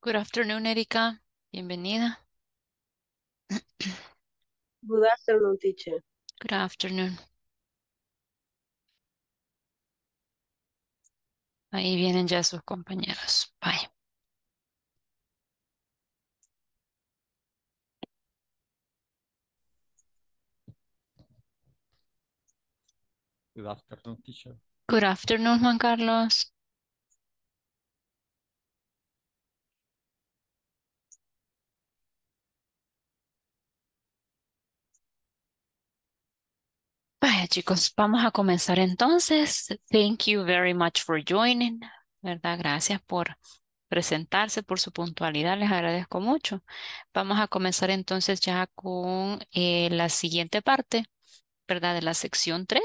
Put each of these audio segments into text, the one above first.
Good afternoon, Erika. Bienvenida. Good afternoon, teacher. Good afternoon. Ahí vienen ya sus compañeros. Bye. Good afternoon, teacher. Good afternoon, Juan Carlos. Vaya chicos, vamos a comenzar entonces. Thank you very much for joining, ¿verdad? Gracias por presentarse, por su puntualidad, les agradezco mucho. Vamos a comenzar entonces ya con eh, la siguiente parte, ¿verdad? De la sección 3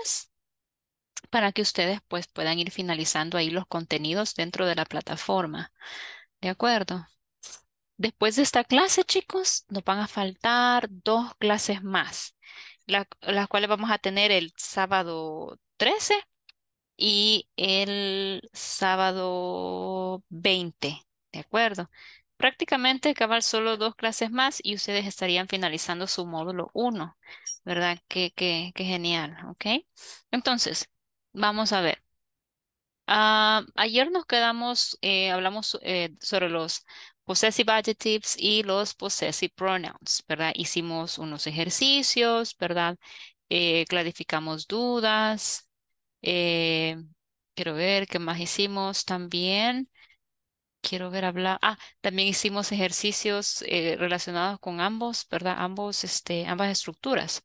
para que ustedes pues puedan ir finalizando ahí los contenidos dentro de la plataforma. ¿De acuerdo? Después de esta clase, chicos, nos van a faltar dos clases más las cuales vamos a tener el sábado 13 y el sábado 20, ¿de acuerdo? Prácticamente acabar solo dos clases más y ustedes estarían finalizando su módulo 1, ¿verdad? Qué, genial, ¿ok? Entonces, vamos a ver. Ah, ayer nos quedamos, eh, hablamos eh, sobre los possessive adjectives y los possessive pronouns, ¿verdad? Hicimos unos ejercicios, ¿verdad? Eh, clarificamos dudas. Eh, quiero ver qué más hicimos también. Quiero ver hablar. Ah, también hicimos ejercicios eh, relacionados con ambos, ¿verdad? Ambos, este, ambas estructuras.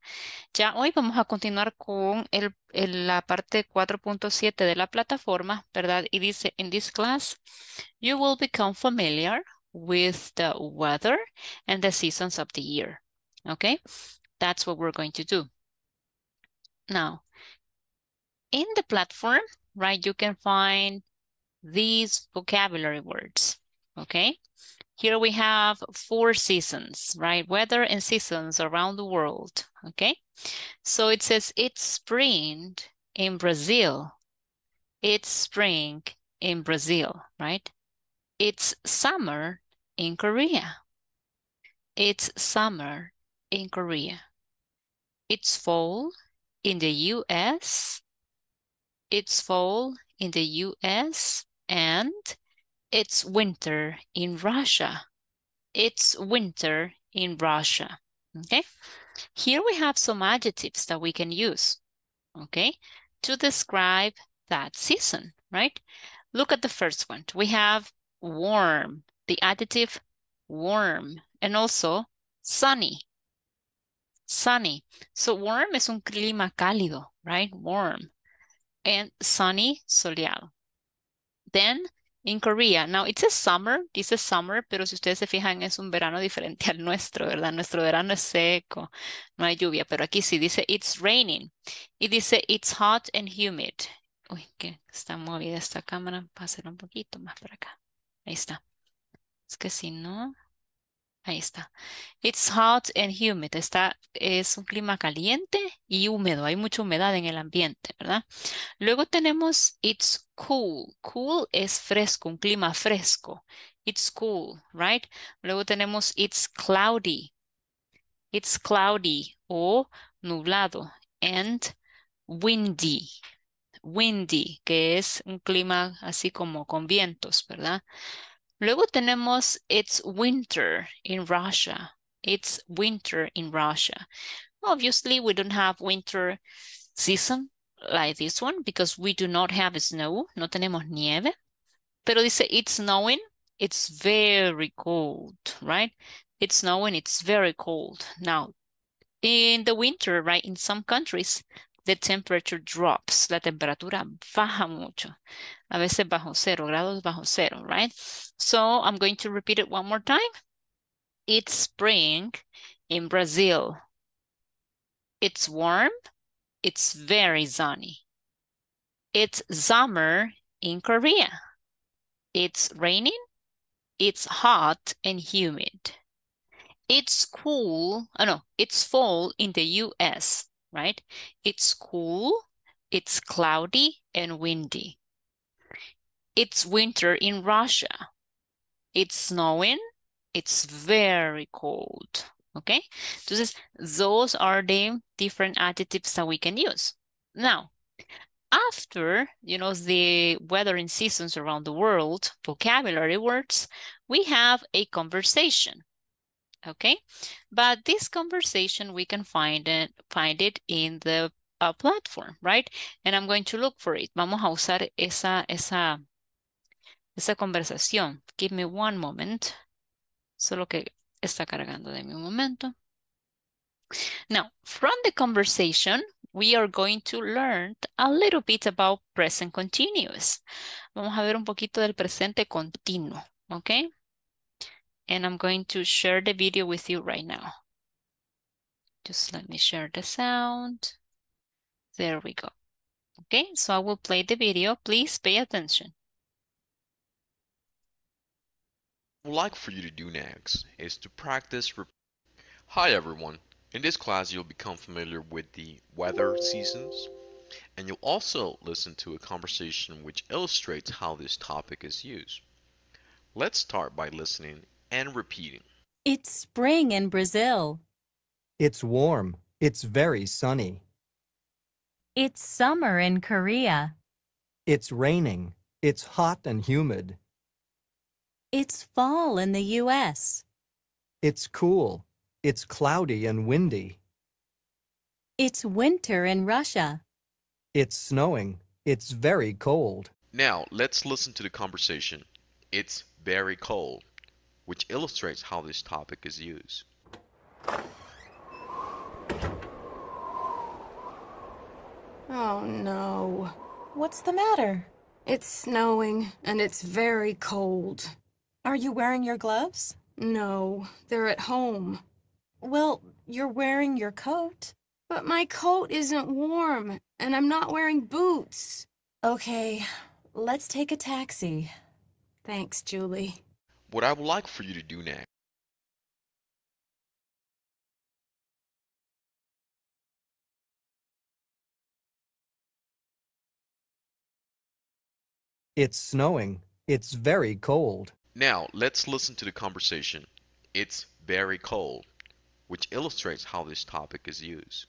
Ya hoy vamos a continuar con el, la parte 4.7 de la plataforma, ¿verdad? Y dice, in this class, you will become familiar with the weather and the seasons of the year, okay? That's what we're going to do. Now, in the platform, right, you can find these vocabulary words, okay? Here we have four seasons, right? Weather and seasons around the world, okay? So it says it's spring in Brazil. It's spring in Brazil, right? It's summer in Korea. It's summer in Korea. It's fall in the US. It's fall in the US and it's winter in Russia. It's winter in Russia. Okay? Here we have some adjectives that we can use, okay, to describe that season, right? Look at the first one. We have warm, the adjective warm, and also sunny. Sunny. So warm es un clima cálido, right? Warm. And sunny, soleado. Then, in Korea, now it's a summer, dice summer, pero si ustedes se fijan es un verano diferente al nuestro, ¿verdad? Nuestro verano es seco, no hay lluvia, pero aquí sí dice it's raining. Y dice it's hot and humid. Uy, que está movida esta cámara, Pasen un poquito más para acá. Ahí está. Es que si no, ahí está. It's hot and humid. Está, es un clima caliente y húmedo. Hay mucha humedad en el ambiente, ¿verdad? Luego tenemos it's cool. Cool es fresco, un clima fresco. It's cool, right? Luego tenemos it's cloudy. It's cloudy o nublado. And windy, windy, que es un clima así como con vientos, ¿verdad? Luego tenemos It's winter in Russia. It's winter in Russia. Obviously, we don't have winter season like this one because we do not have snow. No tenemos nieve. Pero dice it's snowing. It's very cold, right? It's snowing. It's very cold. Now, in the winter, right, in some countries, the temperature drops, la temperatura baja mucho, a veces bajo cero, grados bajo cero, right? So I'm going to repeat it one more time. It's spring in Brazil. It's warm, it's very sunny. It's summer in Korea. It's raining, it's hot and humid. It's cool, oh no, it's fall in the US right? It's cool, it's cloudy and windy. It's winter in Russia. It's snowing, it's very cold, okay? Entonces, those are the different adjectives that we can use. Now, after, you know, the weather and seasons around the world vocabulary words, we have a conversation okay? But this conversation, we can find it, find it in the uh, platform, right? And I'm going to look for it. Vamos a usar esa, esa, esa conversación. Give me one moment. Solo que está cargando de mi momento. Now, from the conversation, we are going to learn a little bit about present continuous. Vamos a ver un poquito del presente continuo, okay? and I'm going to share the video with you right now. Just let me share the sound. There we go. Okay, so I will play the video. Please pay attention. What I'd like for you to do next is to practice. Hi everyone. In this class, you'll become familiar with the weather seasons, and you'll also listen to a conversation which illustrates how this topic is used. Let's start by listening and repeating. It's spring in Brazil. It's warm. It's very sunny. It's summer in Korea. It's raining. It's hot and humid. It's fall in the U.S. It's cool. It's cloudy and windy. It's winter in Russia. It's snowing. It's very cold. Now, let's listen to the conversation. It's very cold which illustrates how this topic is used. Oh no. What's the matter? It's snowing, and it's very cold. Are you wearing your gloves? No, they're at home. Well, you're wearing your coat. But my coat isn't warm, and I'm not wearing boots. Okay, let's take a taxi. Thanks, Julie what I would like for you to do next. It's snowing. It's very cold. Now, let's listen to the conversation. It's very cold, which illustrates how this topic is used.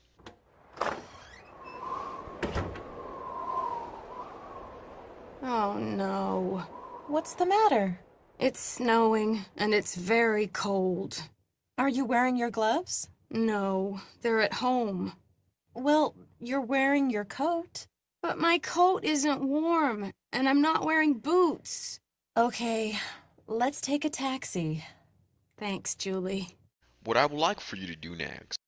Oh no. What's the matter? It's snowing, and it's very cold. Are you wearing your gloves? No, they're at home. Well, you're wearing your coat. But my coat isn't warm, and I'm not wearing boots. Okay, let's take a taxi. Thanks, Julie. What I would like for you to do next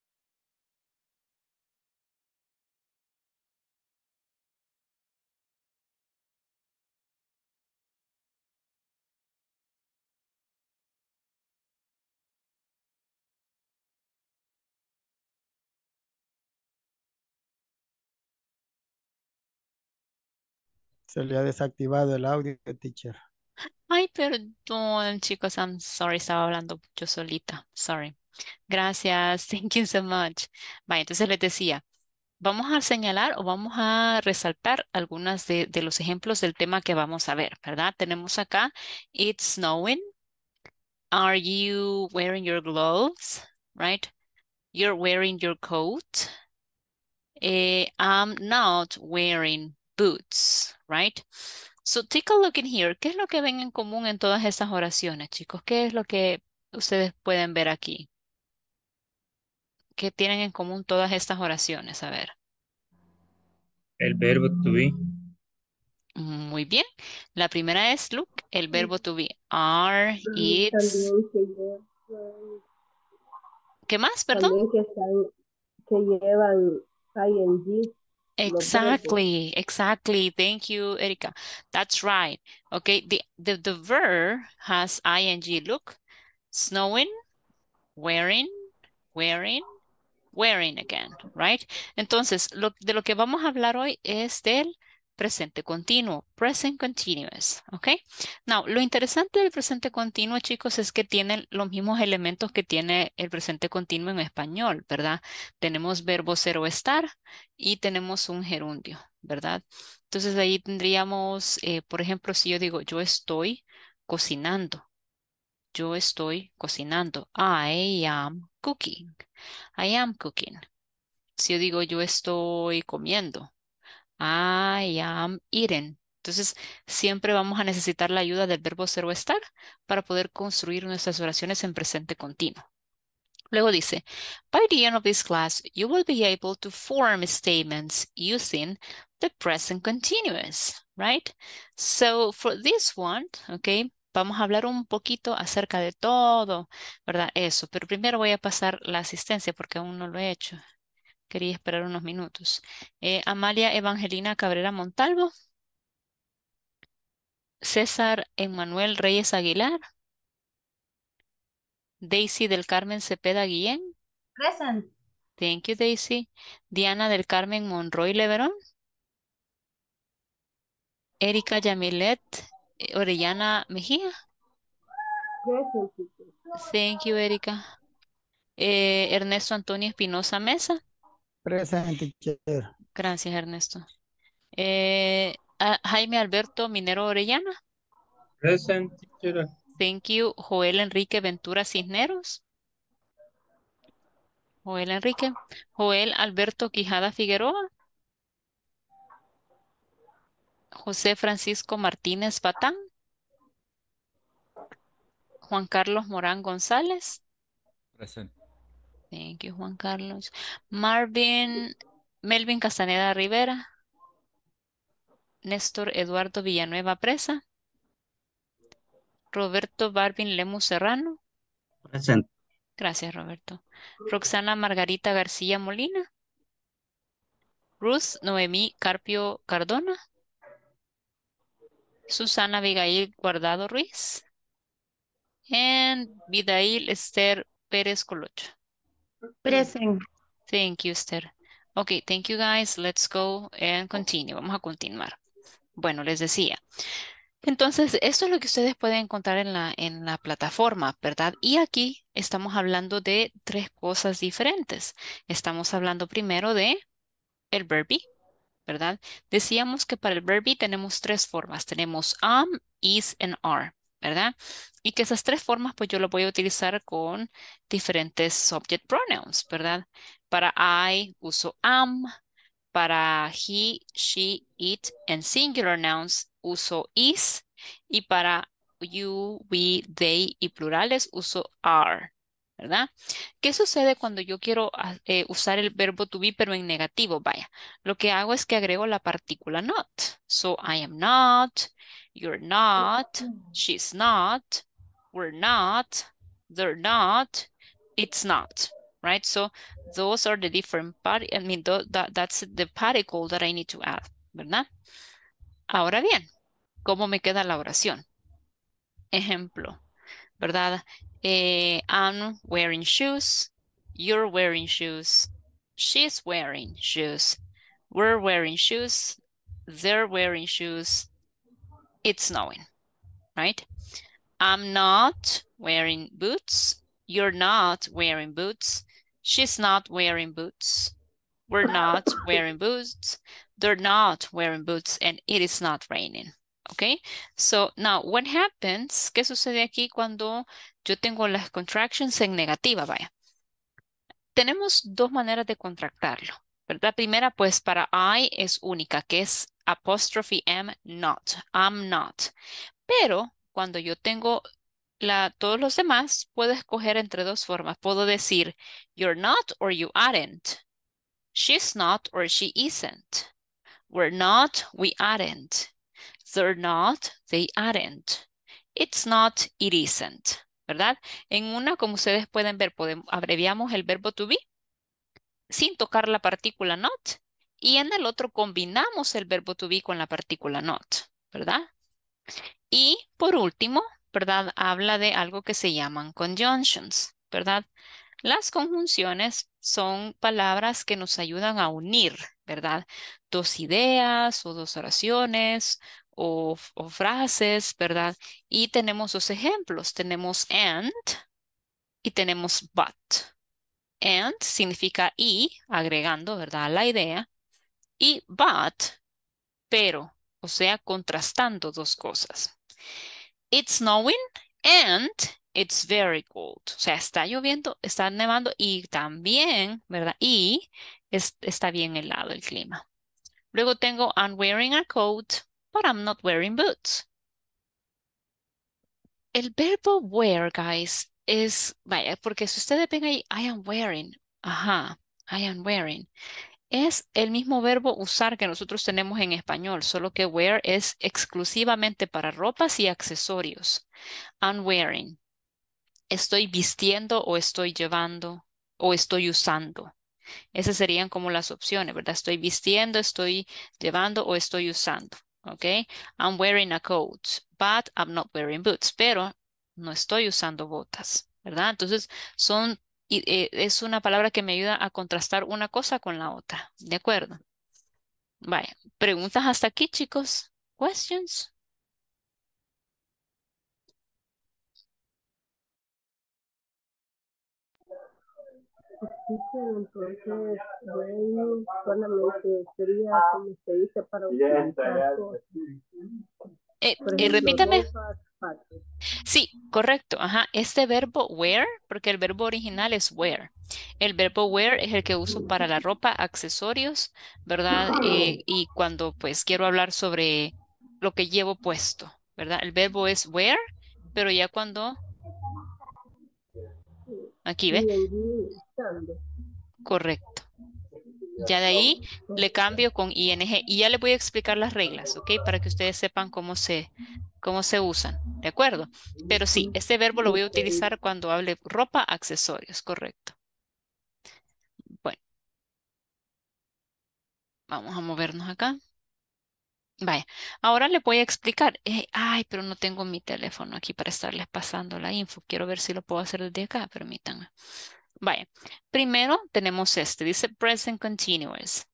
Se le ha desactivado el audio, teacher. Ay, perdón, chicos. I'm sorry, estaba hablando yo solita. Sorry. Gracias. Thank you so much. Vale, entonces les decía, vamos a señalar o vamos a resaltar algunas de, de, los ejemplos del tema que vamos a ver, ¿verdad? Tenemos acá, it's snowing. Are you wearing your gloves? Right? You're wearing your coat. Eh, I'm not wearing right? So take a look in here. ¿Qué es lo que ven en común en todas estas oraciones, chicos? ¿Qué es lo que ustedes pueden ver aquí? ¿Qué tienen en común todas estas oraciones? A ver. El verbo to be. Mm, muy bien. La primera es, look, el verbo to be. Are, it's... ¿Qué más, perdón? que, llevan ing Exactly, exactly. Thank you, Erika. That's right. Okay, the, the, the verb has ing. Look, snowing, wearing, wearing, wearing again, right? Entonces, lo, de lo que vamos a hablar hoy es del presente continuo, present continuous, ¿ok? Now, lo interesante del presente continuo, chicos, es que tienen los mismos elementos que tiene el presente continuo en español, ¿verdad? Tenemos verbo ser o estar y tenemos un gerundio, ¿verdad? Entonces ahí tendríamos, eh, por ejemplo, si yo digo yo estoy cocinando, yo estoy cocinando, I am cooking, I am cooking. Si yo digo yo estoy comiendo, I am eating. Entonces, siempre vamos a necesitar la ayuda del verbo ser o estar para poder construir nuestras oraciones en presente continuo. Luego dice, by the end of this class, you will be able to form statements using the present continuous, right? So for this one, okay, vamos a hablar un poquito acerca de todo, ¿verdad? Eso, pero primero voy a pasar la asistencia porque aún no lo he hecho. Quería esperar unos minutos. Eh, Amalia Evangelina Cabrera Montalvo. César Emanuel Reyes Aguilar. Daisy del Carmen Cepeda Guillén. Present. Thank you, Daisy. Diana del Carmen Monroy Leverón. Erika Yamilet eh, Orellana Mejía. Present. Thank you, Erika. Eh, Ernesto Antonio Espinosa Mesa. Presente, Gracias, Ernesto. Eh, Jaime Alberto Minero Orellana. Presente, Thank you. Joel Enrique Ventura Cisneros. Joel Enrique. Joel Alberto Quijada Figueroa. José Francisco Martínez Patán. Juan Carlos Morán González. Presente. Thank you, Juan Carlos. Marvin, Melvin Castaneda Rivera. Néstor Eduardo Villanueva Presa. Roberto Barbin Lemus Serrano. Gracias, Roberto. Roxana Margarita García Molina. Ruth Noemí Carpio Cardona. Susana Abigail Guardado Ruiz. And Vidail Esther Pérez Colocho. Present. Mm. Thank you, sir. Okay, thank you guys. Let's go and continue. Vamos a continuar. Bueno, les decía. Entonces, esto es lo que ustedes pueden encontrar en la, en la plataforma, ¿verdad? Y aquí estamos hablando de tres cosas diferentes. Estamos hablando primero de el verbi, ¿verdad? Decíamos que para el verbi tenemos tres formas. Tenemos am, is, and are. ¿verdad? Y que esas tres formas, pues yo lo voy a utilizar con diferentes subject pronouns, ¿verdad? Para I uso am, para he, she, it, and singular nouns uso is, y para you, we, they y plurales uso are, ¿verdad? ¿Qué sucede cuando yo quiero ah, eh, usar el verbo to be pero en negativo? Vaya, lo que hago es que agrego la partícula not. So, I am not, You're not, mm. she's not, we're not, they're not, it's not, right? So those are the different, part I mean, th that, that's the particle that I need to add, ¿verdad? Ahora bien, ¿cómo me queda la oración? Ejemplo, ¿verdad? Eh, I'm wearing shoes, you're wearing shoes, she's wearing shoes, we're wearing shoes, they're wearing shoes, it's snowing, right? I'm not wearing boots. You're not wearing boots. She's not wearing boots. We're not wearing boots. They're not wearing boots and it is not raining. Okay? So now what happens? ¿Qué sucede aquí cuando yo tengo las contractions en negativa? Vaya. Tenemos dos maneras de contractarlo. La primera, pues para I es única, que es apostrofe am not, I'm not. Pero cuando yo tengo la, todos los demás, puedo escoger entre dos formas. Puedo decir you're not or you aren't. She's not or she isn't. We're not, we aren't. They're not, they aren't. It's not, it isn't. ¿Verdad? En una, como ustedes pueden ver, abreviamos el verbo to be sin tocar la partícula not y en el otro combinamos el verbo to be con la partícula not, ¿verdad? Y por último, ¿verdad? Habla de algo que se llaman conjunctions, ¿verdad? Las conjunciones son palabras que nos ayudan a unir, ¿verdad? Dos ideas o dos oraciones o, o frases, ¿verdad? Y tenemos dos ejemplos. Tenemos and y tenemos but, And significa y, agregando, ¿verdad? La idea. Y but, pero, o sea, contrastando dos cosas. It's snowing and it's very cold. O sea, está lloviendo, está nevando y también, ¿verdad? Y está bien helado el clima. Luego tengo, I'm wearing a coat, but I'm not wearing boots. El verbo wear, guys, es, vaya, porque si ustedes ven ahí, I am wearing, ajá, I am wearing, es el mismo verbo usar que nosotros tenemos en español, solo que wear es exclusivamente para ropas y accesorios. I'm wearing, estoy vistiendo o estoy llevando o estoy usando. Esas serían como las opciones, ¿verdad? Estoy vistiendo, estoy llevando o estoy usando. ¿ok? I'm wearing a coat, but I'm not wearing boots. Pero no estoy usando botas, ¿verdad? Entonces, son, eh, es una palabra que me ayuda a contrastar una cosa con la otra, ¿de acuerdo? Vaya, preguntas hasta aquí, chicos. Questions. Eh, eh, repítame. Sí, correcto. Ajá. Este verbo wear, porque el verbo original es wear. El verbo wear es el que uso para la ropa, accesorios, ¿verdad? Eh, y cuando pues quiero hablar sobre lo que llevo puesto, ¿verdad? El verbo es wear, pero ya cuando... Aquí, ve, Correcto. Ya de ahí le cambio con ing y ya les voy a explicar las reglas, ¿ok? Para que ustedes sepan cómo se, cómo se usan, ¿de acuerdo? Pero sí, este verbo lo voy a utilizar cuando hable ropa, accesorios, correcto. Bueno. Vamos a movernos acá. Vaya, ahora le voy a explicar. Eh, ay, pero no tengo mi teléfono aquí para estarles pasando la info. Quiero ver si lo puedo hacer desde acá, permítanme. Vaya, primero tenemos este, dice present continuous.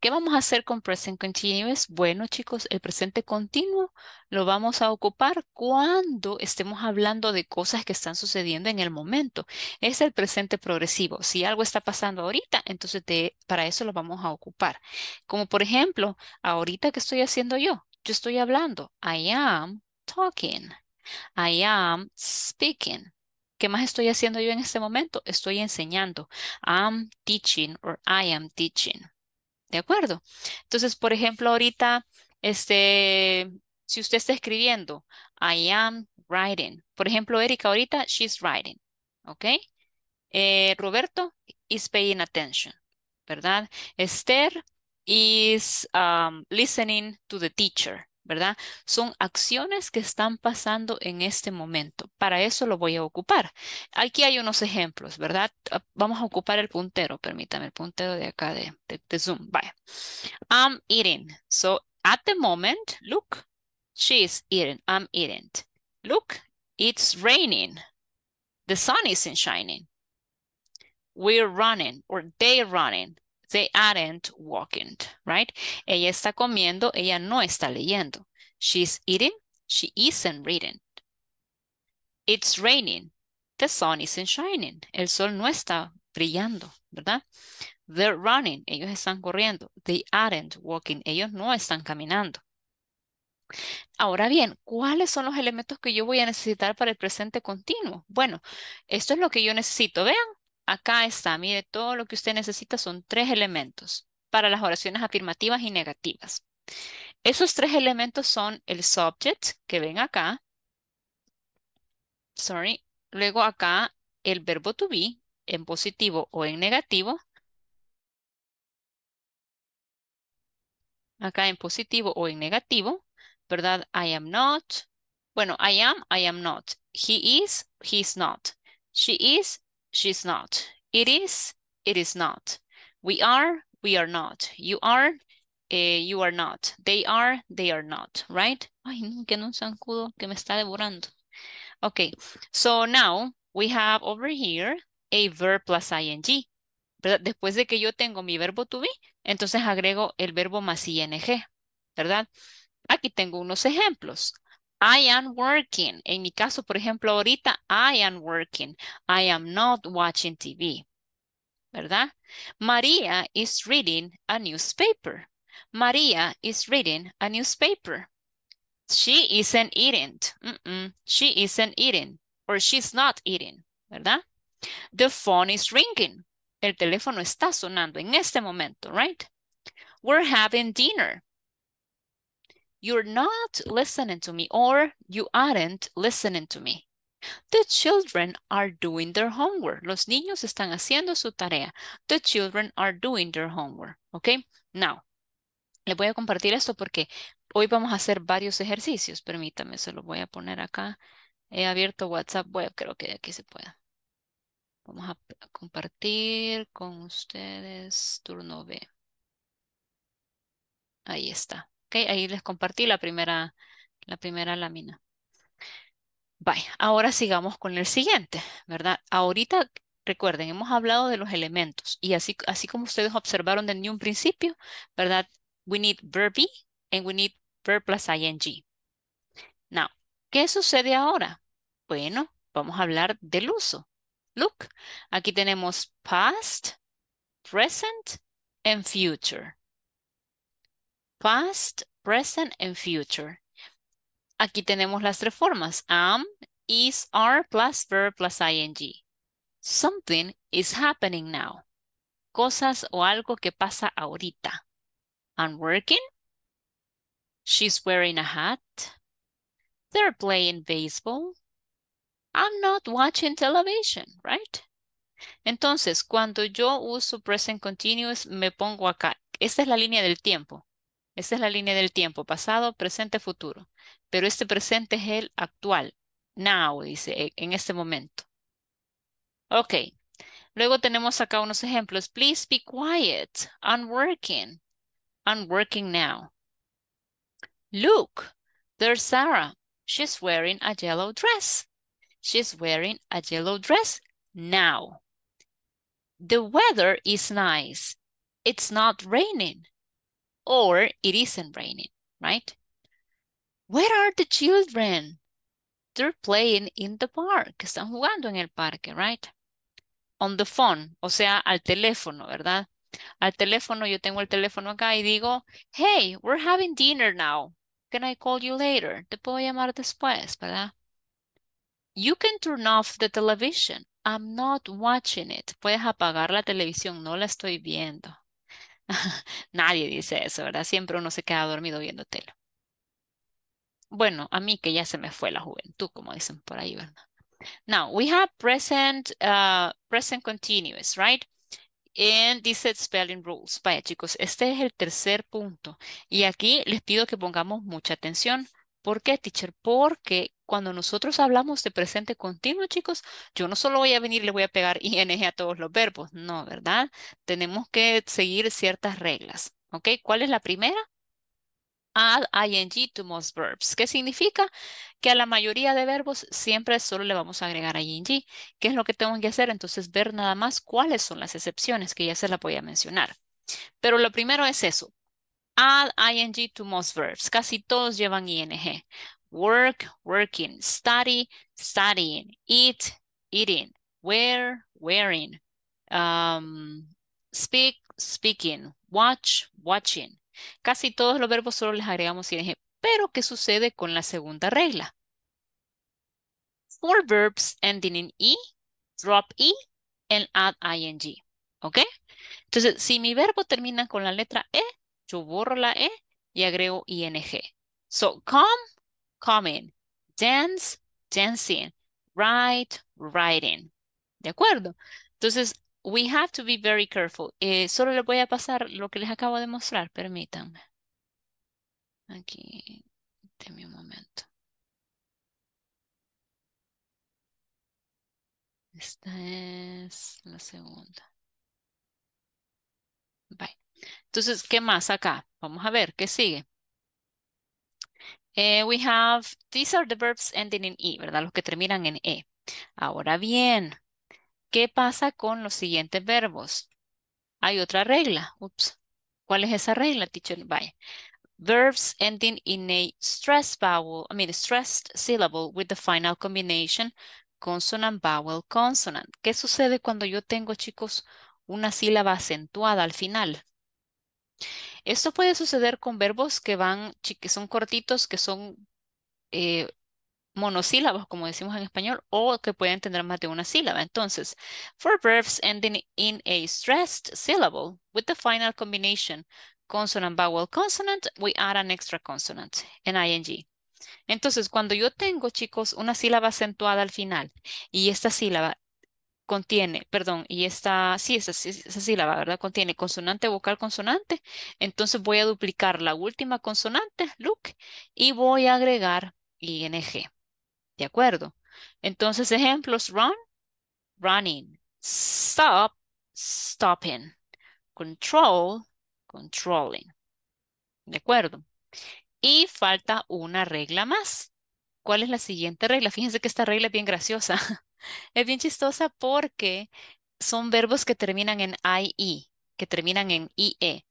¿Qué vamos a hacer con present continuous? Bueno, chicos, el presente continuo lo vamos a ocupar cuando estemos hablando de cosas que están sucediendo en el momento. Es el presente progresivo. Si algo está pasando ahorita, entonces para eso lo vamos a ocupar. Como por ejemplo, ahorita que estoy haciendo yo, yo estoy hablando. I am talking. I am speaking. ¿Qué más estoy haciendo yo en este momento? Estoy enseñando. I'm teaching or I am teaching. ¿De acuerdo? Entonces, por ejemplo, ahorita, este, si usted está escribiendo, I am writing. Por ejemplo, Erika ahorita, she's writing. ¿Ok? Eh, Roberto is paying attention. ¿Verdad? Esther is um, listening to the teacher. ¿verdad? Son acciones que están pasando en este momento. Para eso lo voy a ocupar. Aquí hay unos ejemplos, ¿verdad? Ah, vamos a ocupar el puntero, permítame, el puntero de acá de, de, Zoom. Vaya. I'm eating. So, at the moment, look, she's eating, I'm eating. Look, it's raining. The sun isn't shining. We're running or they're running. They aren't walking, right? Ella está comiendo, ella no está leyendo. She's eating, she isn't reading. It's raining, the sun isn't shining. El sol no está brillando, ¿verdad? They're running, ellos están corriendo. They aren't walking, ellos no están caminando. Ahora bien, ¿cuáles son los elementos que yo voy a necesitar para el presente continuo? Bueno, esto es lo que yo necesito. Vean, Acá está, mire, todo lo que usted necesita son tres elementos para las oraciones afirmativas y negativas. Esos tres elementos son el subject, que ven acá, sorry, luego acá el verbo to be, en positivo o en negativo, acá en positivo o en negativo, ¿verdad? I am not, bueno, I am, I am not, he is, he is not, she is, she's not. It is, it is not. We are, we are not. You are, eh, you are not. They are, they are not, right? Ay, no, que no zancudo que me está devorando. Okay, so now we have over here a verb plus ing. ¿verdad? Después de que yo tengo mi verbo to be, entonces agrego el verbo más ing, ¿verdad? Aquí tengo unos ejemplos. I am working. En mi caso, por ejemplo, ahorita, I am working. I am not watching TV. ¿Verdad? María is reading a newspaper. María is reading a newspaper. She isn't eating. Mm -mm. She isn't eating. Or she's not eating. ¿Verdad? The phone is ringing. El teléfono está sonando en este momento, right? We're having dinner. you're not listening to me or you aren't listening to me. The children are doing their homework. Los niños están haciendo su tarea. The children are doing their homework. Okay, now, les voy a compartir esto porque hoy vamos a hacer varios ejercicios. Permítame, se lo voy a poner acá. He abierto WhatsApp web, creo que aquí se puede. Vamos a compartir con ustedes turno B. Ahí está. Okay, ahí les compartí la primera, la primera lámina. Bye. ahora sigamos con el siguiente, ¿verdad? Ahorita, recuerden, hemos hablado de los elementos y así, así como ustedes observaron desde un principio, ¿verdad? We need verb be and we need verb plus ing. Now, ¿qué sucede ahora? Bueno, vamos a hablar del uso. Look, aquí tenemos past, present and future past, present and future. Aquí tenemos las tres formas. Am, is, are, plus verb, plus ing. Something is happening now. Cosas o algo que pasa ahorita. I'm working. She's wearing a hat. They're playing baseball. I'm not watching television, right? Entonces, cuando yo uso present continuous, me pongo acá. Esta es la línea del tiempo. Esa es la línea del tiempo, pasado, presente, futuro. Pero este presente es el actual, now, dice, e, en este momento. Ok. Luego tenemos acá unos ejemplos. Please be quiet. I'm working. I'm working now. Look, there's Sarah. She's wearing a yellow dress. She's wearing a yellow dress now. The weather is nice. It's not raining or it isn't raining, right? Where are the children? They're playing in the park. Están jugando en el parque, right? On the phone, o sea, al teléfono, ¿verdad? Al teléfono, yo tengo el teléfono acá y digo, hey, we're having dinner now. Can I call you later? Te puedo llamar después, ¿verdad? You can turn off the television. I'm not watching it. Puedes apagar la televisión, no la estoy viendo. Nadie dice eso, ¿verdad? Siempre uno se queda dormido viendo tele. Bueno, a mí que ya se me fue la juventud, como dicen por ahí, ¿verdad? Now, we have present, uh, present continuous, right? En these spelling rules. Vaya, chicos, este es el tercer punto. Y aquí les pido que pongamos mucha atención. ¿Por qué, teacher? Porque cuando nosotros hablamos de presente continuo, chicos, yo no solo voy a venir y le voy a pegar ing a todos los verbos, no, ¿verdad? Tenemos que seguir ciertas reglas, ¿ok? ¿Cuál es la primera? Add ing to most verbs. ¿Qué significa? Que a la mayoría de verbos siempre solo le vamos a agregar ing. ¿Qué es lo que tengo que hacer? Entonces ver nada más cuáles son las excepciones, que ya se las voy a mencionar. Pero lo primero es eso, add ing to most verbs. Casi todos llevan ing work, working, study, studying, eat, eating, wear, wearing, um, speak, speaking, watch, watching. Casi todos los verbos solo les agregamos ing. Pero, ¿qué sucede con la segunda regla? Four verbs ending in E, drop E and add ing. ¿Ok? Entonces, si mi verbo termina con la letra E, yo borro la E y agrego ing. So, come, coming, dance, dancing, write, writing. ¿De acuerdo? Entonces, we have to be very careful. Eh, solo le voy a pasar lo que les acabo de mostrar, permítanme. Aquí, denme un momento. Esta es la segunda. Bye. Entonces, ¿qué más acá? Vamos a ver, ¿qué sigue? Eh, we have, these are the verbs ending in E, ¿verdad? Los que terminan en E. Ahora bien, ¿qué pasa con los siguientes verbos? Hay otra regla. Ups. ¿Cuál es esa regla, teacher? Vaya. Verbs ending in a stressed vowel, I mean, stressed syllable with the final combination consonant, vowel, consonant. ¿Qué sucede cuando yo tengo, chicos, una sílaba acentuada al final? Esto puede suceder con verbos que van, son cortitos, que son eh, monosílabos, como decimos en español, o que pueden tener más de una sílaba. Entonces, for verbs ending in a stressed syllable with the final combination consonant vowel consonant, we add an extra consonant, an ing. Entonces, cuando yo tengo, chicos, una sílaba acentuada al final y esta sílaba contiene, perdón, y esta, sí, esa, así sílaba, ¿verdad? Contiene consonante, vocal, consonante. Entonces voy a duplicar la última consonante, look, y voy a agregar ing. ¿De acuerdo? Entonces, ejemplos, run, running. Stop, stopping. Control, controlling. ¿De acuerdo? Y falta una regla más. ¿cuál es la siguiente regla? Fíjense que esta regla es bien graciosa. Es bien chistosa porque son verbos que terminan en IE, que terminan en IE.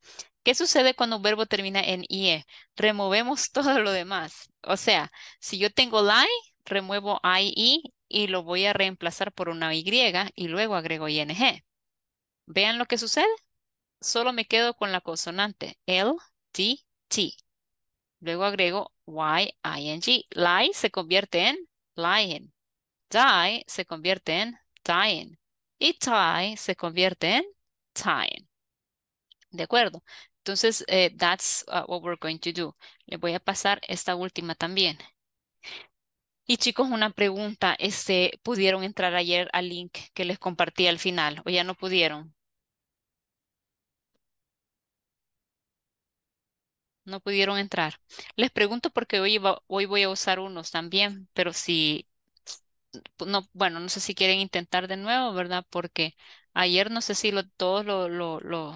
¿Qué sucede cuando un verbo termina en IE? Removemos todo lo demás. O sea, si yo tengo lie, remuevo IE y lo voy a reemplazar por una Y y luego agrego ING. Vean lo que sucede. Solo me quedo con la consonante L, T, T. Luego agrego y-I-N-G. Lie se convierte en lying. Die se convierte en dying. Y tie se convierte en tying. ¿De acuerdo? Entonces, eh, that's uh, what we're going to do. Le voy a pasar esta última también. Y chicos, una pregunta, este, ¿pudieron entrar ayer al link que les compartí al final o ya no pudieron? no pudieron entrar. Les pregunto porque hoy, hoy voy a usar unos también, pero si, no, bueno, no sé si quieren intentar de nuevo, ¿verdad? Porque ayer no sé si todos lo, lo, lo,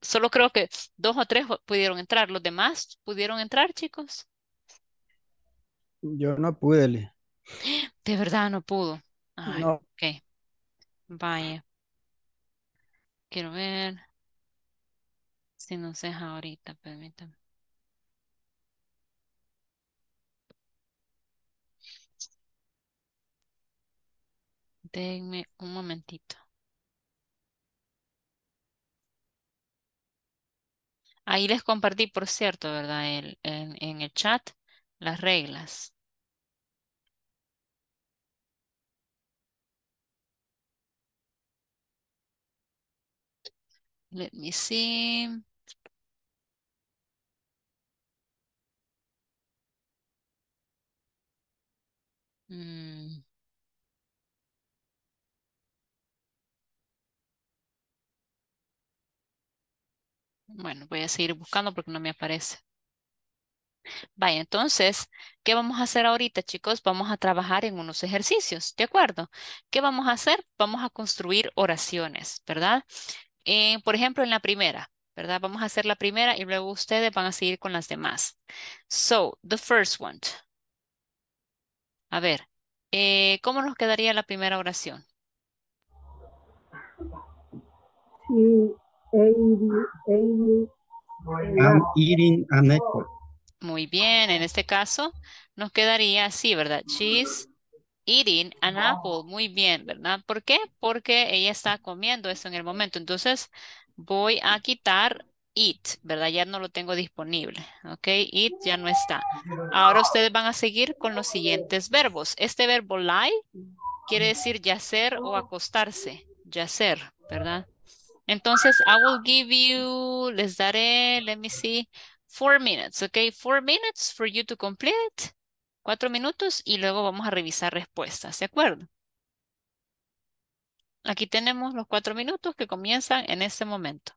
solo creo que dos o tres pudieron entrar. ¿Los demás pudieron entrar, chicos? Yo no pude, De verdad no pudo. Ay, no. Ok. Vaya. Quiero ver. Si no sé ahorita, permítame. Denme un momentito. Ahí les compartí, por cierto, ¿verdad? El, en, en el chat, las reglas. Let me see. Mm. bueno, voy a seguir buscando porque no me aparece. Vaya, entonces, ¿qué vamos a hacer ahorita, chicos? Vamos a trabajar en unos ejercicios, ¿de acuerdo? ¿Qué vamos a hacer? Vamos a construir oraciones, ¿verdad? Eh, por ejemplo, en la primera, ¿verdad? Vamos a hacer la primera y luego ustedes van a seguir con las demás. So, the first one. A ver, eh, ¿cómo nos quedaría la primera oración? eating an apple. Muy bien, en este caso nos quedaría así, ¿verdad? She's eating an apple. Muy bien, ¿verdad? ¿Por qué? Porque ella está comiendo eso en el momento. Entonces voy a quitar it, ¿verdad? Ya no lo tengo disponible, ¿ok? It ya no está. Ahora ustedes van a seguir con los siguientes verbos. Este verbo lie quiere decir yacer o acostarse, yacer, ¿verdad? Entonces, I will give you, les daré, let me see, four minutes, ¿ok? Four minutes for you to complete Cuatro minutos y luego vamos a revisar respuestas, ¿de acuerdo? Aquí tenemos los cuatro minutos que comienzan en este momento.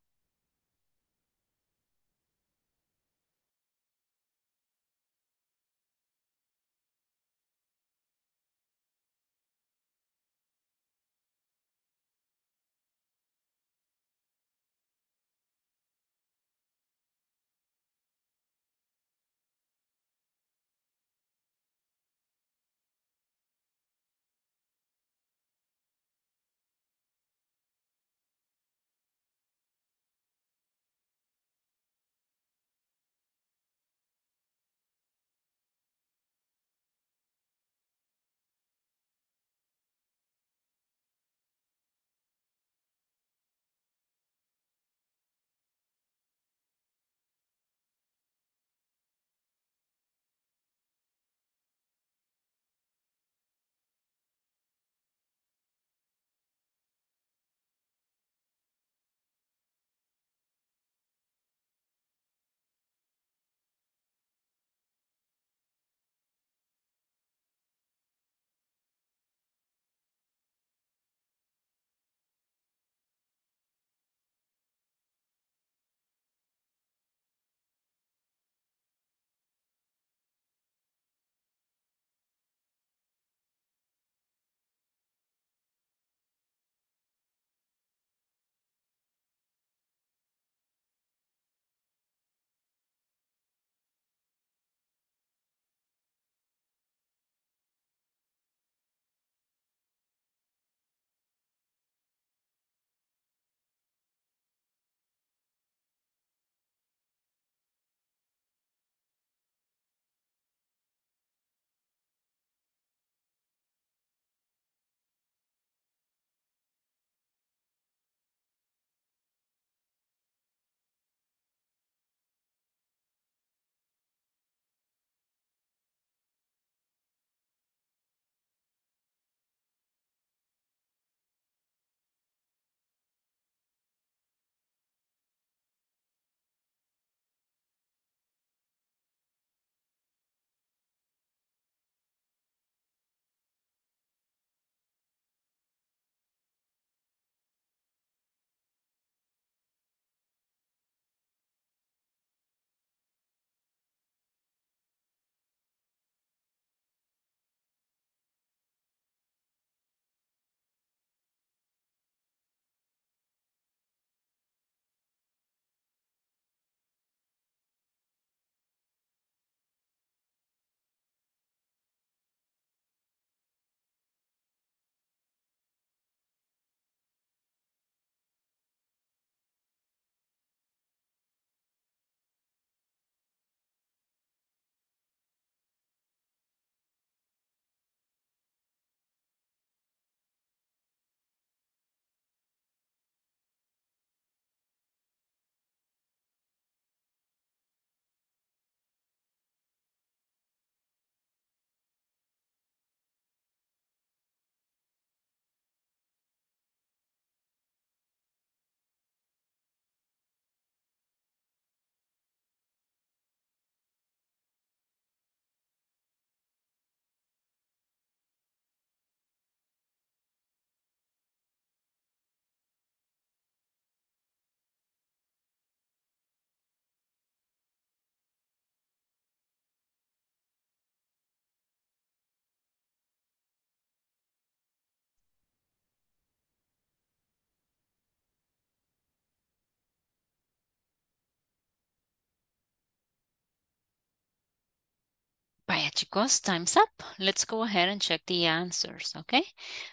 chicos, time's up. Let's go ahead and check the answers, okay?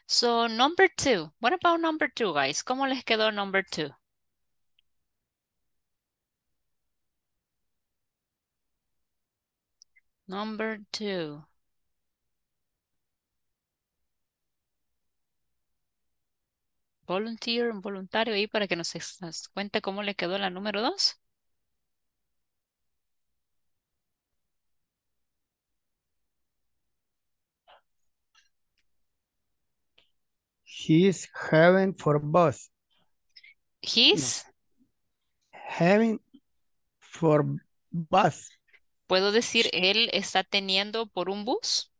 So number two, what about number two, guys? ¿Cómo les quedó number two? Number two. Volunteer, voluntario ahí para que nos cuente cómo le quedó la número dos. He's having for bus. His. for bus. ¿Puedo decir él está teniendo por un bus?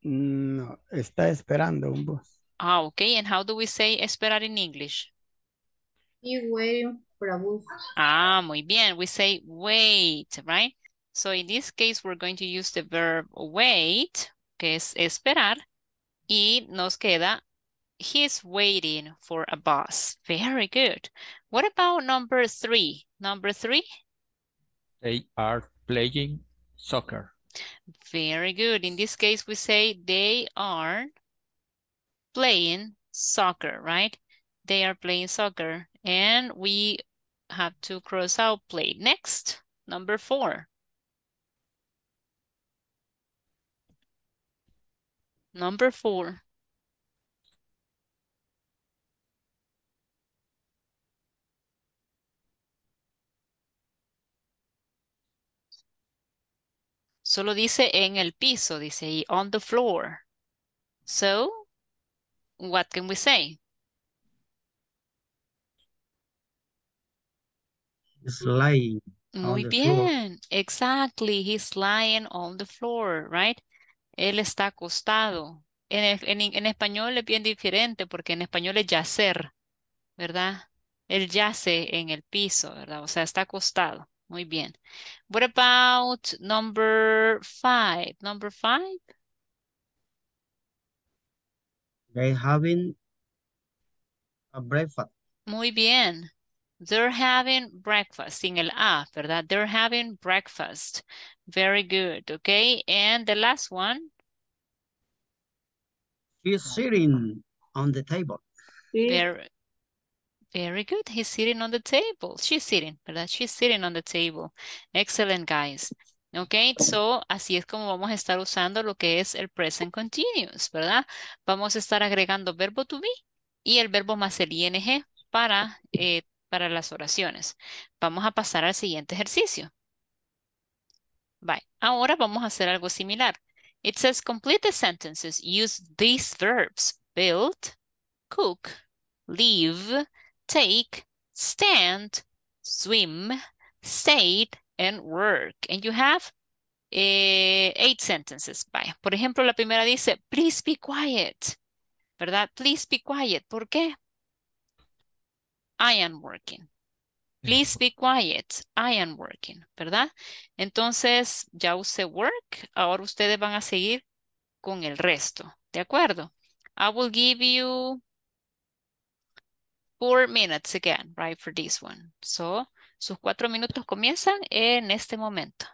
No, está esperando un bus. Ah, ok. And how do we say esperar in English? He's for a bus. Ah, muy bien. We say wait, right? So in this case, we're going to use the verb wait, que es esperar, y nos queda He's waiting for a bus. Very good. What about number three? Number three? They are playing soccer. Very good. In this case, we say they are playing soccer, right? They are playing soccer. And we have to cross out play. Next, number four. Number four. Solo dice en el piso, dice ahí, on the floor. So, what can we say? He's lying. Muy bien, exactly. He's lying on the floor, right? Él está acostado. En, en, español es bien diferente porque en español es yacer, ¿verdad? Él yace en el piso, ¿verdad? O sea, está acostado. Muy bien. What about number five? Number five? They having a breakfast. Muy bien. They're having breakfast. Sin el a, ¿verdad? They're having breakfast. Very good. Okay. And the last one. She's sitting on the table. Very, Very good. He's sitting on the table. She's sitting, ¿verdad? She's sitting on the table. Excellent, guys. Ok, so así es como vamos a estar usando lo que es el present continuous, ¿verdad? Vamos a estar agregando verbo to be y el verbo más el ing para, eh, para las oraciones. Vamos a pasar al siguiente ejercicio. Bye. Ahora vamos a hacer algo similar. It says complete the sentences. Use these verbs. Build, cook, leave, take, stand, swim, state, and work. And you have eh, eight sentences. Por ejemplo, la primera dice, please be quiet. ¿Verdad? Please be quiet. ¿Por qué? I am working. Please be quiet. I am working. ¿Verdad? Entonces, ya usé work. Ahora ustedes van a seguir con el resto. ¿De acuerdo? I will give you four minutes again, right, for this one. So, sus cuatro minutos comienzan en este momento.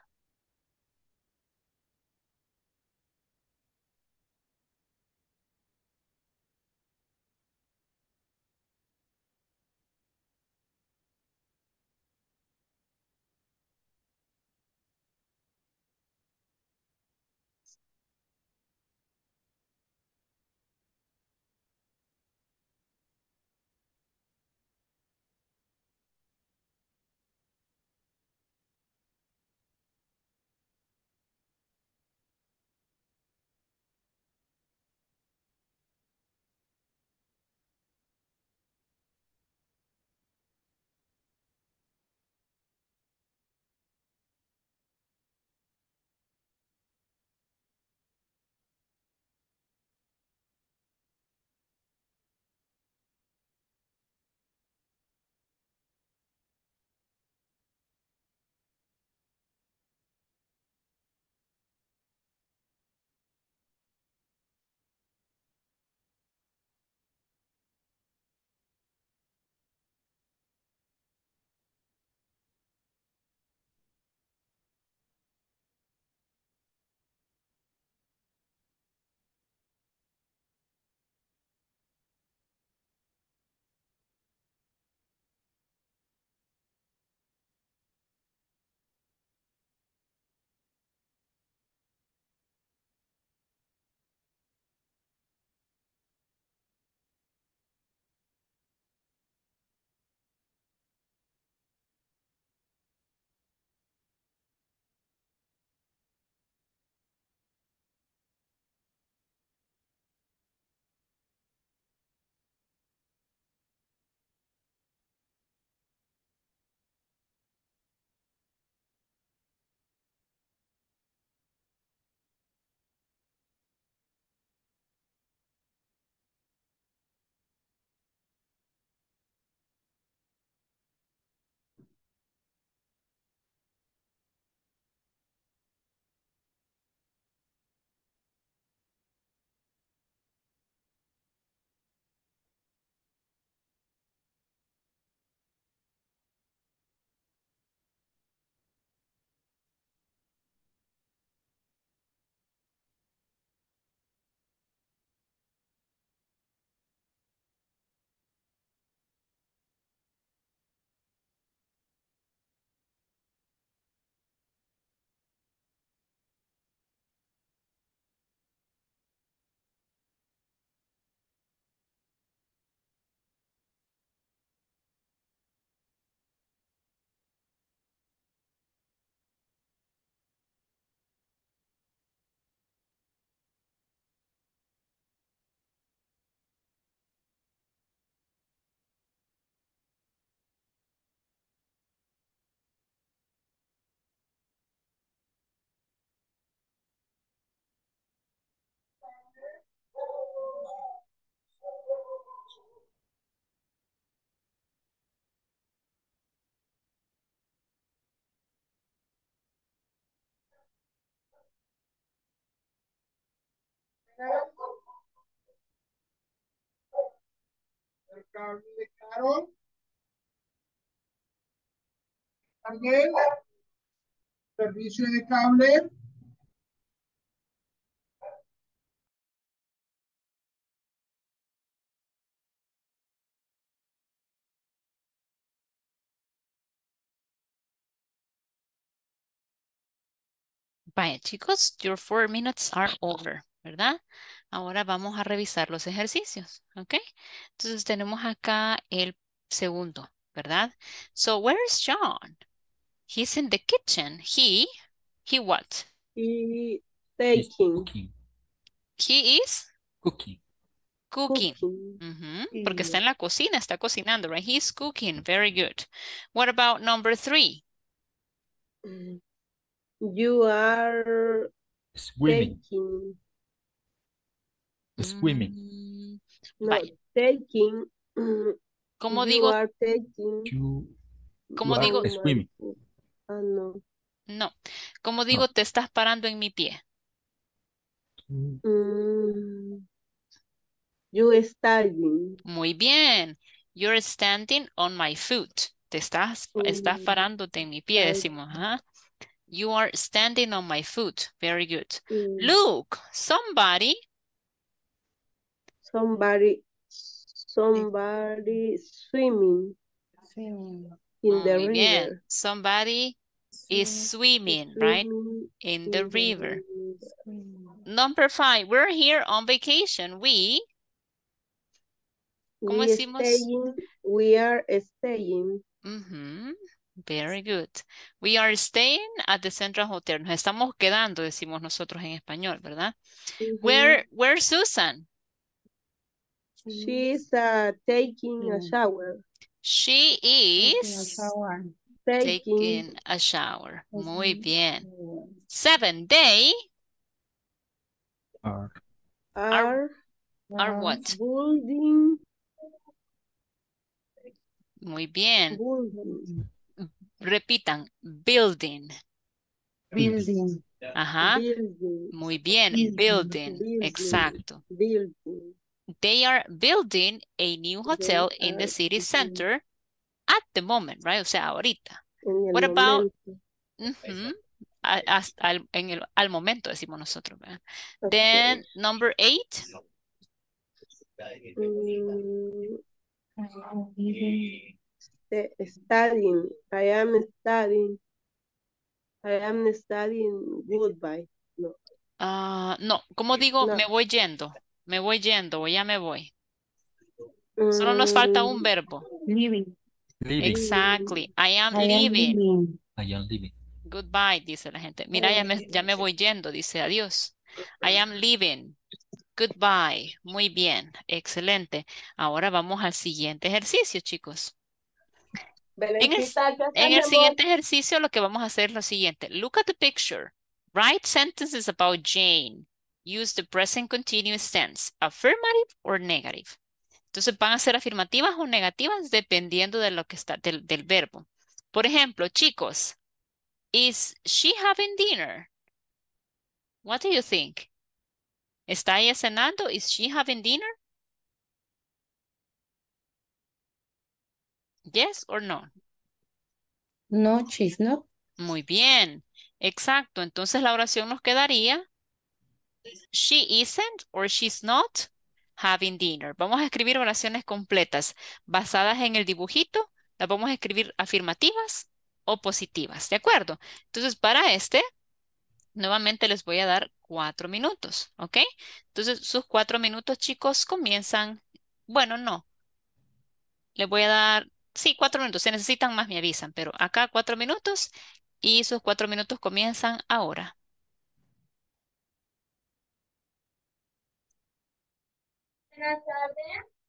Carol. También servicio de cable. Bye, chicos. Your four minutes are over. ¿verdad? Ahora vamos a revisar los ejercicios, ¿ok? Entonces tenemos acá el segundo, ¿verdad? So, where is John? He's in the kitchen. He, he what? He Cooking. He is? Cooking. Cooking. Porque está en la cocina, está cocinando, right? He's cooking. Very good. What about number three? You are swimming. Swimming. Mm, no, taking. Mm, ¿Cómo digo? Are taking, ¿Cómo digo? swimming. Ah, no. No. ¿Cómo digo? Te estás parando en mi pie. Mm, you standing. Muy bien. You're standing on my foot. Te estás, estás parándote en mi pie, decimos. ¿eh? You are standing on my foot. Very good. Mm. Look, somebody somebody somebody swimming. In mm, the river. Somebody is swimming, right? In the river. Number five, we're here on vacation. We, ¿cómo we decimos? we are staying. Mm-hmm. Very good. We are staying at the Central Hotel. Nos estamos quedando, decimos nosotros en español, ¿verdad? Mm-hmm. Where, where Susan? She is mm. taking a shower. She is taking a shower. Muy bien. Seven, day are. Are, are what? Building. Muy bien. Repitan, building. Building. Ajá. Muy bien, building. building. Exacto. Building. They are building a new hotel in the city center at the moment, right? O sea, ahorita. What about... al, momento decimos nosotros. Then, number eight. Mm, eh, studying. I am studying. I am studying goodbye. No. Ah, no, como eh, digo, me voy yendo. Me voy yendo ya me voy. Solo nos falta un mm. verbo. Exactly. I am, leaving living. I am Goodbye, dice la gente. Mira, ya me, ya me voy yendo, dice adiós. I am living. Goodbye. Muy bien. Excelente. Ahora vamos al siguiente ejercicio, chicos. en el siguiente ejercicio lo que vamos a hacer es lo siguiente. Look at the picture. Write sentences about Jane use the present continuous tense, affirmative or negative. Entonces van a ser afirmativas o negativas dependiendo de lo que está, del, verbo. Por ejemplo, chicos, is she having dinner? What do you think? ¿Está ella cenando? Is she having dinner? Yes or no? No, she's not. Muy bien. Exacto. Entonces la oración nos quedaría She isn't or she's not having dinner. Vamos a escribir oraciones completas basadas en el dibujito. Las vamos a escribir afirmativas o positivas, ¿de acuerdo? Entonces, para este, nuevamente les voy a dar cuatro minutos, ¿ok? Entonces, sus cuatro minutos, chicos, comienzan, bueno, no. Les voy a dar, sí, cuatro minutos. Si necesitan más, me avisan, pero acá cuatro minutos y sus cuatro minutos comienzan ahora. Buenas tardes.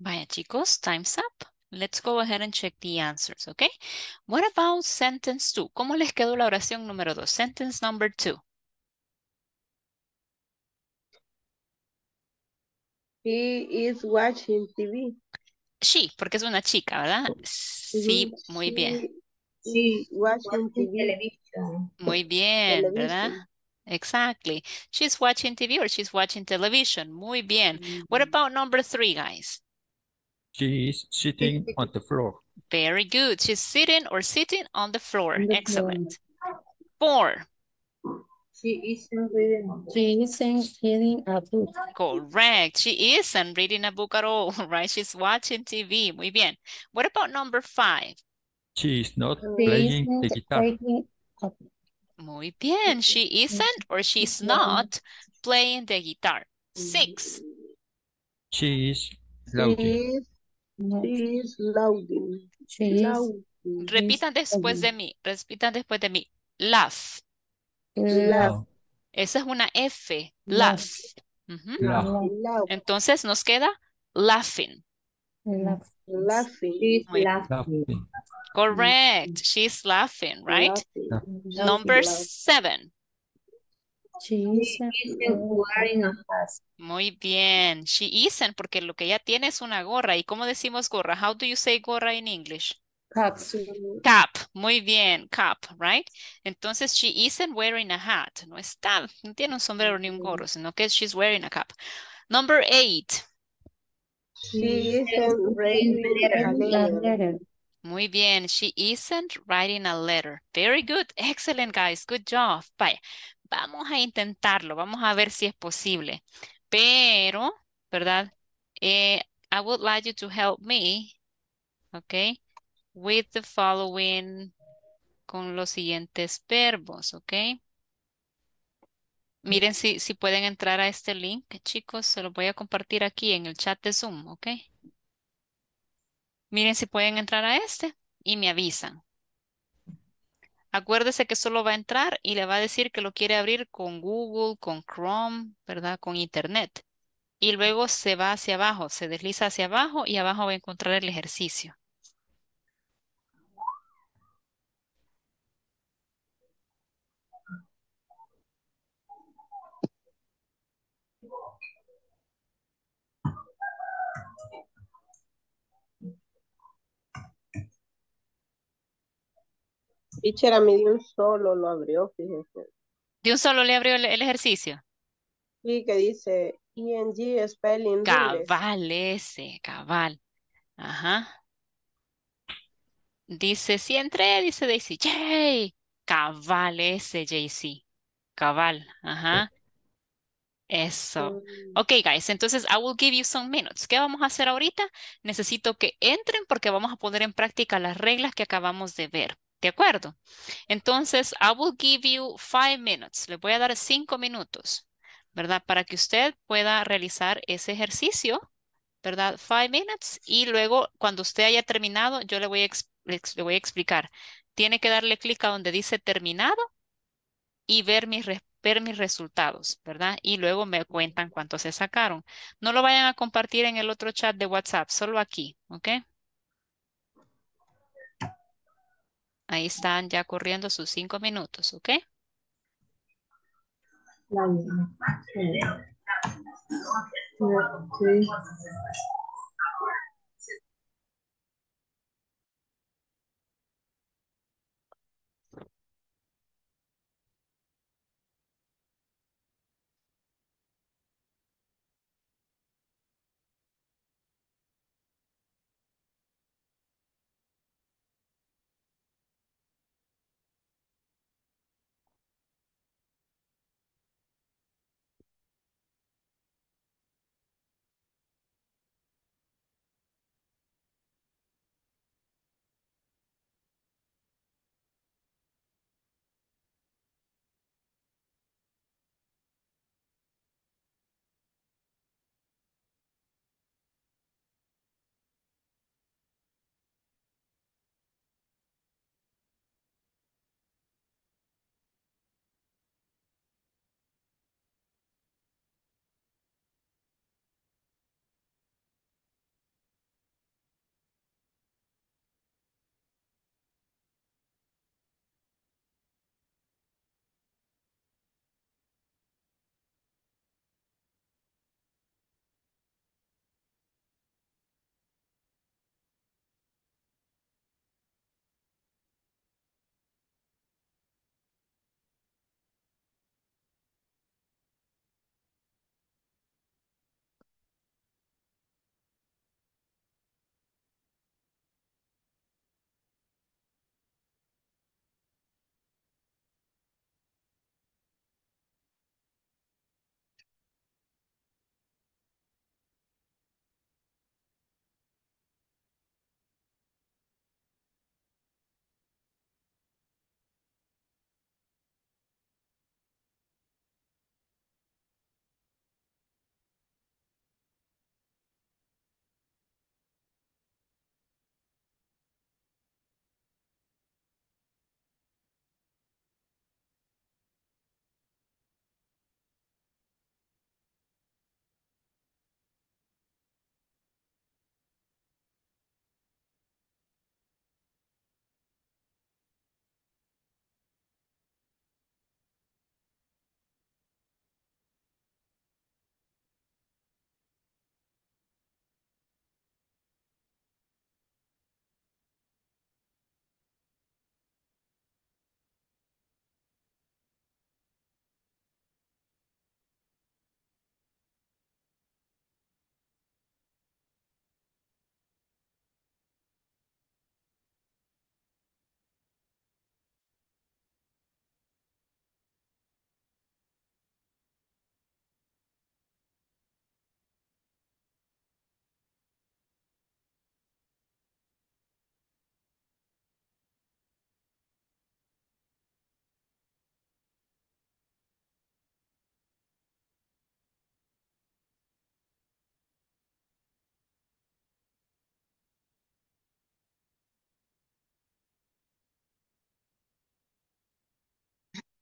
Vaya chicos, time's up. Let's go ahead and check the answers, okay? What about sentence two? ¿Cómo les quedó la oración número dos? Sentence number two. He is watching TV. Sí, porque es una chica, ¿verdad? Sí, muy bien. Sí, watching TV. Muy bien, ¿verdad? Exactly. She's watching TV or she's watching television. Muy bien. What about number three, guys? She is sitting on the floor. Very good. She's sitting or sitting on the floor. Excellent. Four. She isn't reading a book. She isn't reading a book. Correct. She isn't reading a book at all, right? She's watching TV. Muy bien. What about number five? She is not she playing the guitar. Muy bien. She isn't or she's not playing the guitar. Six. She is loudly. Repitan después de mí. Repitan después de mí. Laugh. Laugh. Esa es una F. Laugh. Entonces nos queda laughing. laughing. Correct. She's laughing, right? Number seven. She isn't wearing a hat. Muy bien. She isn't, porque lo que ella tiene es una gorra. ¿Y cómo decimos gorra? How do you say gorra in English? Cap. Cap. Muy bien. Cap, right? Entonces, she isn't wearing a hat. No está, no tiene un sombrero ni un gorro, sino que she's wearing a cap. Number eight. She isn't writing a letter. Muy bien. She isn't writing a letter. Very good. Excellent, guys. Good job. Bye vamos a intentarlo, vamos a ver si es posible. Pero, ¿verdad? Eh, I would like you to help me, ¿ok? with the following, con los siguientes verbos, ¿ok? Miren si, si pueden entrar a este link, chicos, se lo voy a compartir aquí en el chat de Zoom, ok. Miren si pueden entrar a este y me avisan. Acuérdese que solo va a entrar y le va a decir que lo quiere abrir con Google, con Chrome, ¿verdad? Con Internet. Y luego se va hacia abajo, se desliza hacia abajo y abajo va a encontrar el ejercicio. de un solo lo abrió, fíjense. ¿De un solo le abrió el, ejercicio? Sí, que dice ENG spelling. Cabal ese, cabal. Ajá. Dice, si entré, dice Daisy. ¡Yay! Cabal ese, JC. Cabal, ajá. Eso. Mm. Ok, guys, entonces I will give you some minutes. ¿Qué vamos a hacer ahorita? Necesito que entren porque vamos a poner en práctica las reglas que acabamos de ver. ¿De acuerdo? Entonces, I will give you five minutes. le voy a dar cinco minutos, ¿verdad? Para que usted pueda realizar ese ejercicio, ¿verdad? Five minutes. Y luego, cuando usted haya terminado, yo le voy a, explicar. Tiene que darle clic a donde dice terminado y ver mis, ver mis resultados, ¿verdad? Y luego me cuentan cuántos se sacaron. No lo vayan a compartir en el otro chat de WhatsApp, solo aquí, ¿ok? Ahí están ya corriendo sus cinco minutos, ¿ok?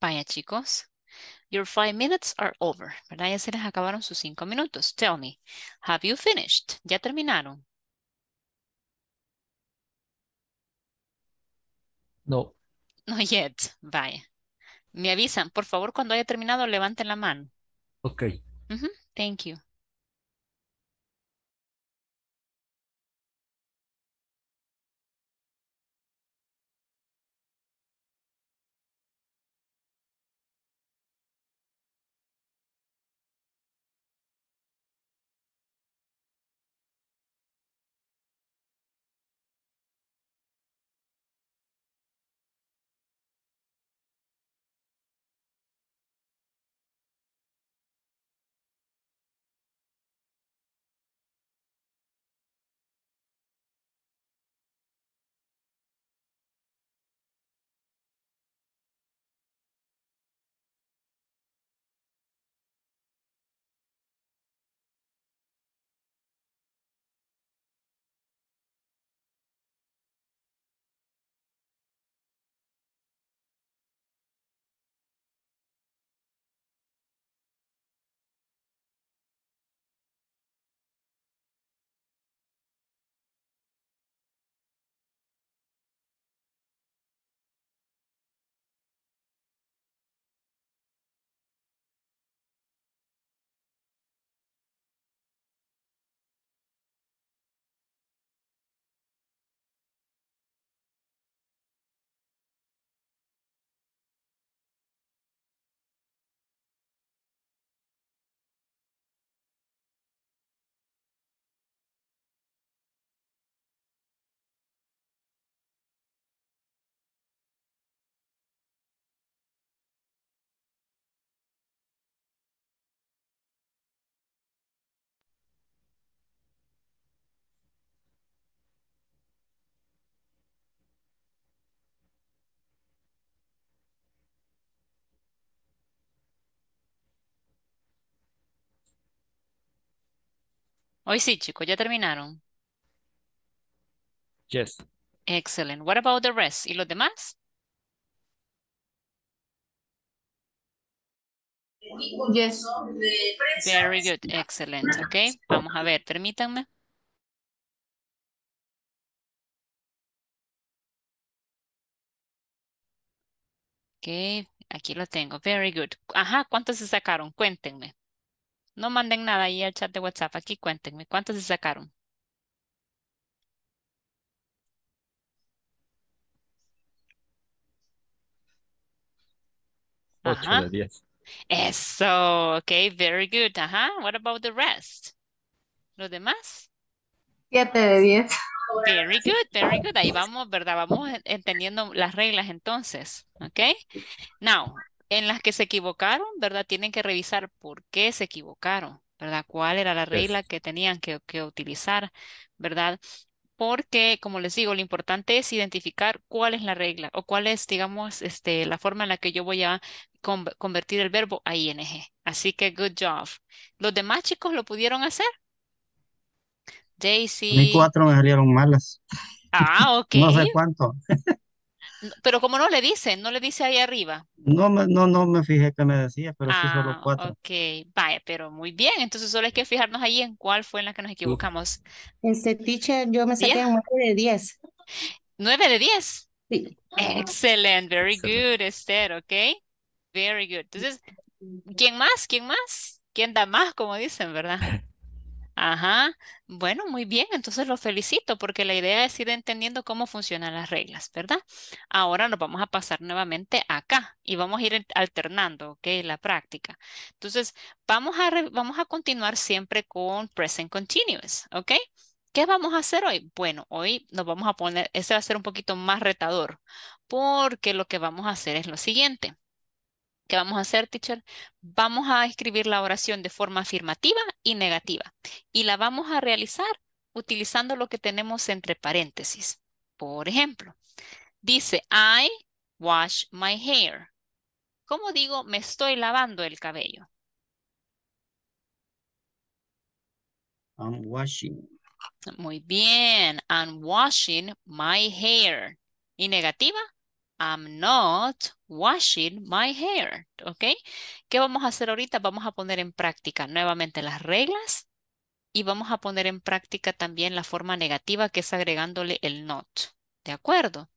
Vaya, chicos. Your five minutes are over. ¿Verdad? Ya se les acabaron sus cinco minutos. Tell me, have you finished? ¿Ya terminaron? No. No yet. Vaya. Me avisan, por favor, cuando haya terminado, levanten la mano. Ok. Thank you. Hoy sí, chicos, ya terminaron. Yes. Excellent. What about the rest? ¿Y los demás? Yes. Very good. Excellent. Ok. Vamos a ver, permítanme. Ok, aquí lo tengo. Very good. Ajá, ¿cuántos se sacaron? Cuéntenme. No manden nada ahí al chat de WhatsApp. Aquí cuéntenme, ¿cuántos se sacaron? Ocho de Eso, ok, very good. Ajá, what about the rest? ¿Los demás? Siete de diez. Very good, very good. Ahí vamos, ¿verdad? Vamos entendiendo las reglas entonces, ok? Now, en las que se equivocaron, ¿verdad? Tienen que revisar por qué se equivocaron, ¿verdad? ¿Cuál era la regla que tenían que, utilizar, ¿verdad? Porque, como les digo, lo importante es identificar cuál es la regla o cuál es, digamos, este, la forma en la que yo voy a convertir el verbo a ing. Así que, good job. ¿Los demás chicos lo pudieron hacer? Daisy. A cuatro me salieron malas. Ah, ok. no sé cuánto. Pero como no le dicen, no le dice ahí arriba. No, no, no me fijé que me decía, pero sí solo ah, cuatro. Ok, vaya, pero muy bien. Entonces solo hay que fijarnos ahí en cuál fue en la que nos equivocamos. Este teacher, yo me saqué un 9 de 10. 9 de 10. Sí. Excelente, very good, Esther, ok. Very good. Entonces, ¿quién más? ¿Quién más? ¿Quién da más? Como dicen, ¿verdad? Ajá, bueno, muy bien, entonces lo felicito porque la idea es ir entendiendo cómo funcionan las reglas, ¿verdad? Ahora nos vamos a pasar nuevamente acá y vamos a ir alternando, ¿ok? La práctica. Entonces, vamos a, vamos a continuar siempre con present continuous, ¿ok? ¿Qué vamos a hacer hoy? Bueno, hoy nos vamos a poner, este va a ser un poquito más retador porque lo que vamos a hacer es lo siguiente. ¿Qué vamos a hacer, teacher? Vamos a escribir la oración de forma afirmativa y negativa. Y la vamos a realizar utilizando lo que tenemos entre paréntesis. Por ejemplo, dice, I wash my hair. ¿Cómo digo me estoy lavando el cabello? I'm washing. Muy bien. I'm washing my hair. ¿Y negativa? I'm not washing my hair. ¿Ok? ¿Qué vamos a hacer ahorita? Vamos a poner en práctica nuevamente las reglas y vamos a poner en práctica también la forma negativa que es agregándole el not. ¿De acuerdo?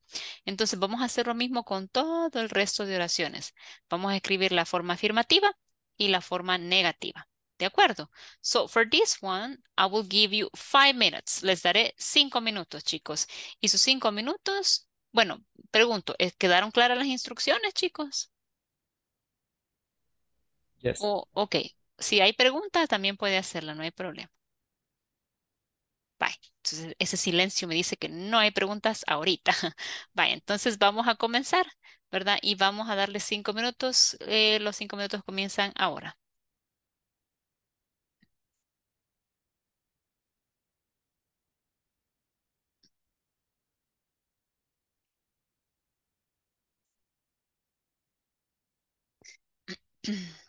Entonces vamos a hacer lo mismo con todo el resto de oraciones. Vamos a escribir la forma afirmativa y la forma negativa. ¿De acuerdo? So, for this one, I will give you five minutes. Les daré cinco minutos, chicos. Y sus cinco minutos bueno, pregunto, ¿quedaron claras las instrucciones, chicos? Yes. ok, si hay preguntas, también puede hacerla, no hay problema. Bye. Entonces, ese silencio me dice que no hay preguntas ahorita. Bye. Entonces, vamos a comenzar, ¿verdad? Y vamos a darle cinco minutos. Eh, los cinco minutos comienzan ahora. mm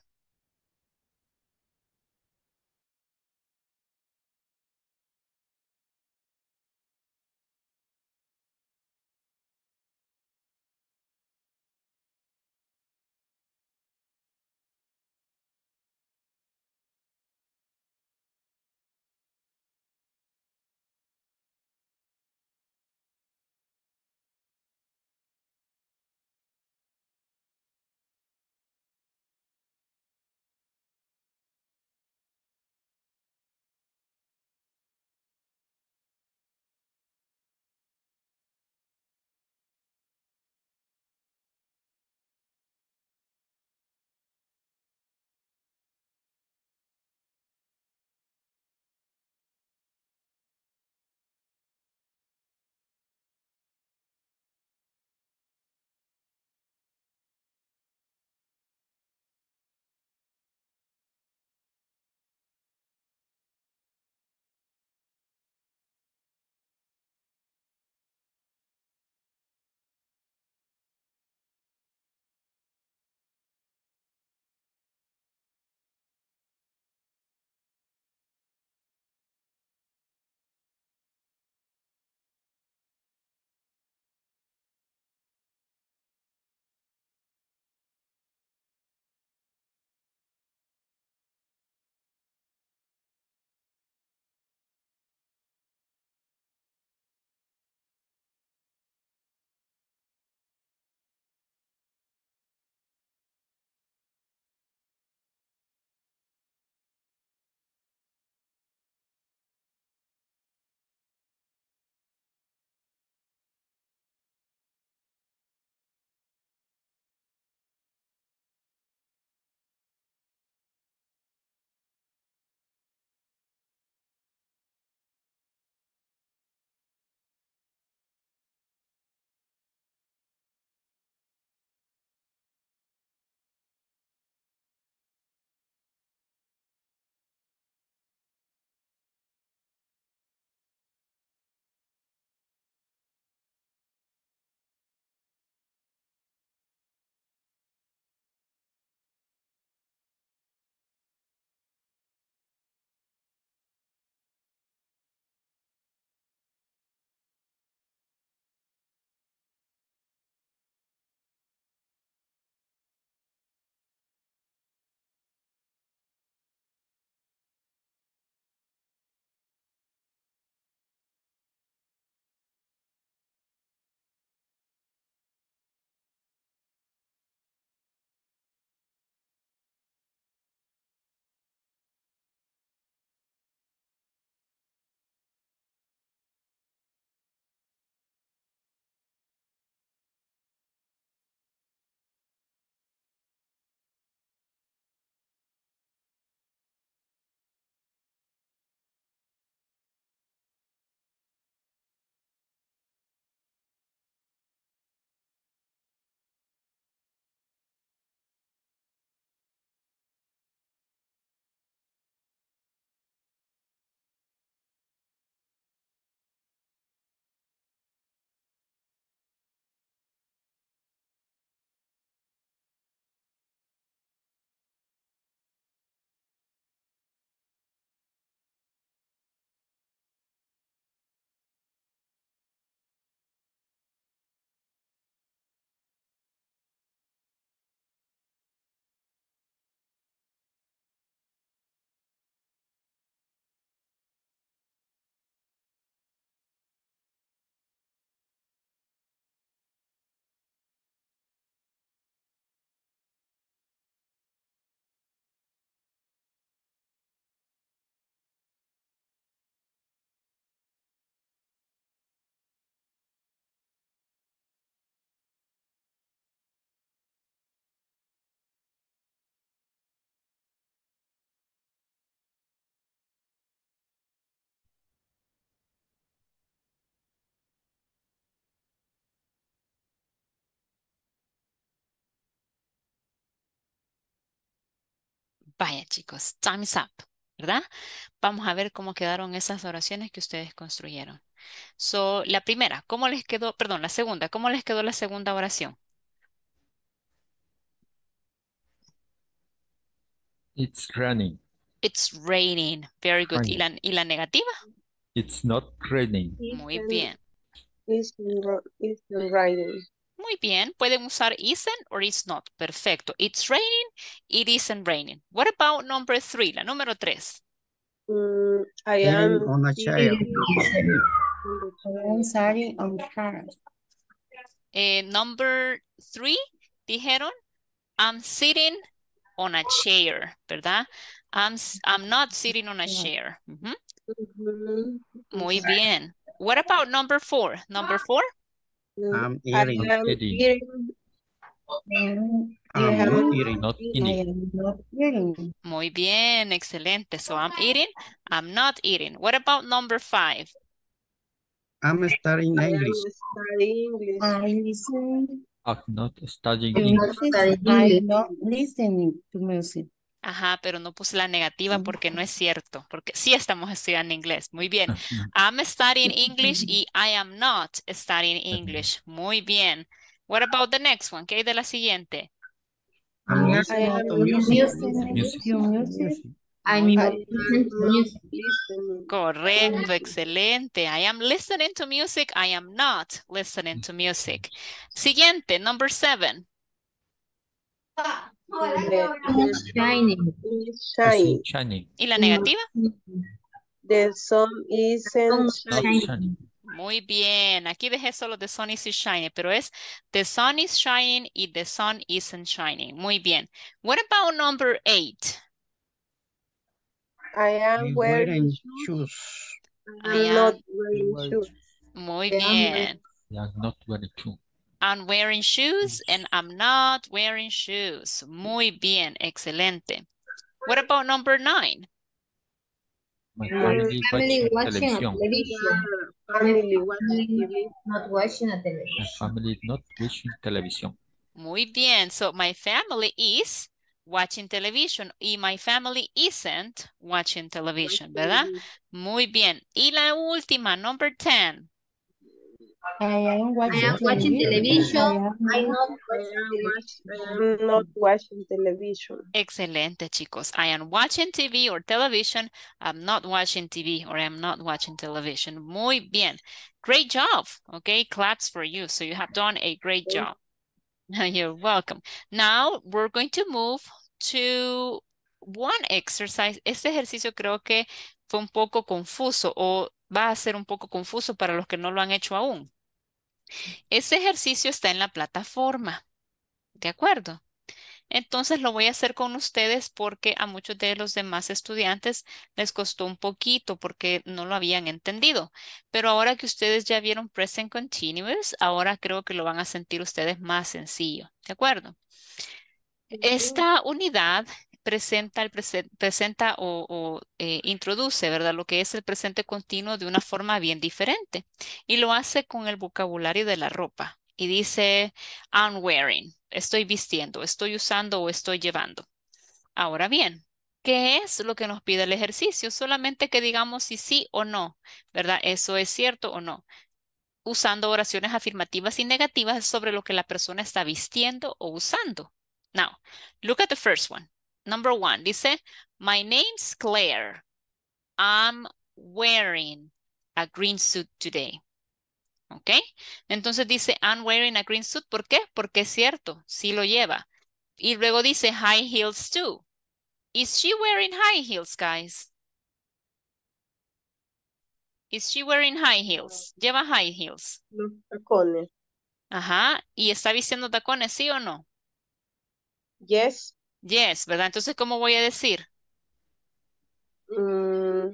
Vaya chicos, time's up, ¿verdad? Vamos a ver cómo quedaron esas oraciones que ustedes construyeron. So, la primera, ¿cómo les quedó? Perdón, la segunda, ¿cómo les quedó la segunda oración? It's raining. It's raining. Very good. ¿Y, la, negativa? It's not raining. Muy bien. it's raining. Muy bien, pueden usar isn't or it's not. Perfecto. It's raining, it isn't raining. What about number three, la número tres? Mm, I am... On a chair eh, number three, dijeron, I'm sitting on a chair, ¿verdad? I'm, not sitting on a chair. Mm-hmm. Muy bien. What about number four? Number four? I'm eating. I am eating. eating. I'm not eating, not eating. I am not eating. Muy bien, excelente. So I'm eating, I'm not eating. What about number five? I'm studying English. I'm studying I'm not studying English. I'm not listening to music. Ajá, pero no puse la negativa porque no es cierto, porque sí estamos estudiando inglés. Muy bien. Ah, I'm studying English y I am not studying English. Muy bien. What about the next one? ¿Qué hay de la siguiente? I'm listening to music. Correcto, excelente. I am listening to music. I am not listening to music. Siguiente, number seven. Ah. The shining. Is shining. shining. ¿Y la negativa? The sun isn't shining. Muy bien, aquí dejé solo the sun is shining, pero es the sun is shining y the sun isn't shining. Muy bien. What about number eight? I am wearing, shoes. I am not wearing shoes. Muy bien. I am not wearing shoes. I'm wearing shoes mm. and I'm not wearing shoes. Muy bien, excelente. What about number nine? My family, family watching, watching television. Family watching not watching a television. My family not watching television. Muy bien. So my family is watching television y my family isn't watching television, ¿verdad? Mm. Muy bien. Y la última, number 10. I am watching, television. I am not watching, television. Excelente, chicos. I am watching TV or television. I'm not watching TV or I am not watching television. Muy bien. Great job. Okay, claps for you. So you have done a great job. You're welcome. Now we're going to move to one exercise. Este ejercicio creo que fue un poco confuso o va a ser un poco confuso para los que no lo han hecho aún. Ese ejercicio está en la plataforma, ¿de acuerdo? Entonces lo voy a hacer con ustedes porque a muchos de los demás estudiantes les costó un poquito porque no lo habían entendido. Pero ahora que ustedes ya vieron Present Continuous, ahora creo que lo van a sentir ustedes más sencillo. ¿De acuerdo? Esta unidad presenta, el presenta o, eh, introduce, ¿verdad? Lo que es el presente continuo de una forma bien diferente. Y lo hace con el vocabulario de la ropa. Y dice, I'm wearing, estoy vistiendo, estoy usando o estoy llevando. Ahora bien, ¿Qué es lo que nos pide el ejercicio? Solamente que digamos si sí o no, ¿verdad? Eso es cierto o no. Usando oraciones afirmativas y negativas sobre lo que la persona está vistiendo o usando. Now, look at the first one. Number one, dice, my name's Claire. I'm wearing a green suit today. ¿Ok? Entonces dice, I'm wearing a green suit. ¿Por qué? Porque es cierto, sí lo lleva. Y luego dice, high heels too. Is she wearing high heels, guys? Is she wearing high heels? Lleva high heels. Los tacones. Ajá. ¿Y está vistiendo tacones, sí o no? Yes. Yes, ¿verdad? Entonces, ¿cómo voy a decir? Mm,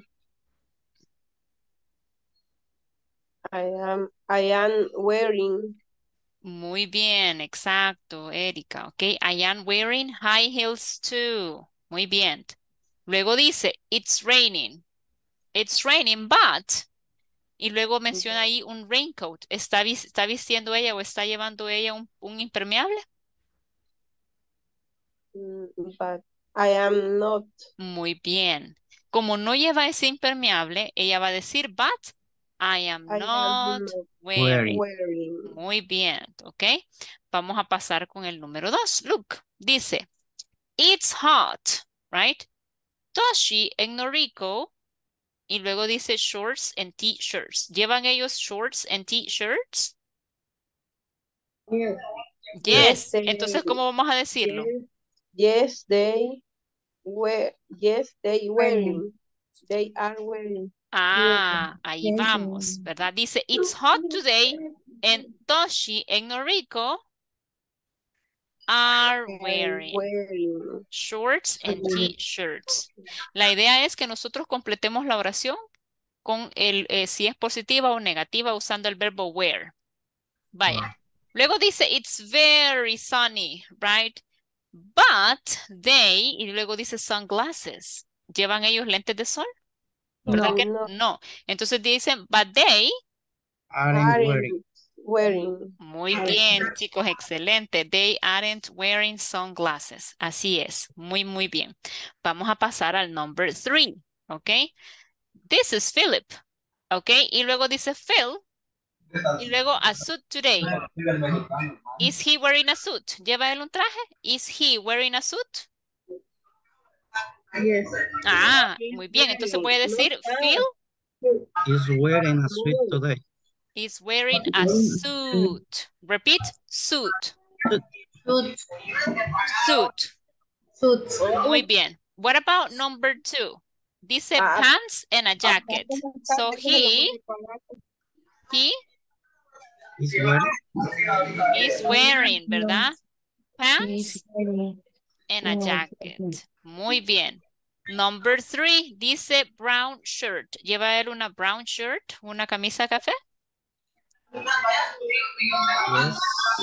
I am, I am wearing. Muy bien, exacto, Erika. Ok, I am wearing high heels too. Muy bien. Luego dice, it's raining. It's raining, but... Y luego menciona ahí un raincoat. ¿Está, está vistiendo ella o está llevando ella un, un impermeable? Mm, but I am not. Muy bien. Como no lleva ese impermeable, ella va a decir but I am not, wearing. Muy bien, ¿ok? Vamos a pasar con el número dos. Look, dice, it's hot, right? Toshi en Noriko, y luego dice shorts and t-shirts. ¿Llevan ellos shorts and t-shirts? Yes. Entonces, ¿cómo vamos a decirlo? Yes, they were. Yes, they were. They are wearing. Ah, ahí vamos, ¿verdad? Dice, it's hot today and Toshi and Noriko are wearing shorts and t-shirts. La idea es que nosotros completemos la oración con el eh, si es positiva o negativa usando el verbo wear. Vaya. Luego dice, it's very sunny, right? But they, y luego dice sunglasses. ¿Llevan ellos lentes de sol? ¿Verdad no, no. Entonces dicen, but they aren't wearing. Muy bien, chicos, excelente. They aren't wearing sunglasses. Así es, muy, muy bien. Vamos a pasar al number three, ¿ok? This is Philip, ¿ok? Y luego dice Phil, y luego a suit today. Is he wearing a suit? ¿Lleva él un traje? Is he wearing a suit? Ah, muy bien. Entonces puede decir Phil. Is wearing a suit today. Is wearing a suit. Repeat, suit. Suit. Suit. suit. Muy bien. What about number two? Dice ah. pants and a jacket. So he, he Is wearing. Is wearing, ¿verdad? Pants and a jacket. Muy bien. Number three, dice brown shirt. ¿Lleva él una brown shirt? ¿Una camisa café?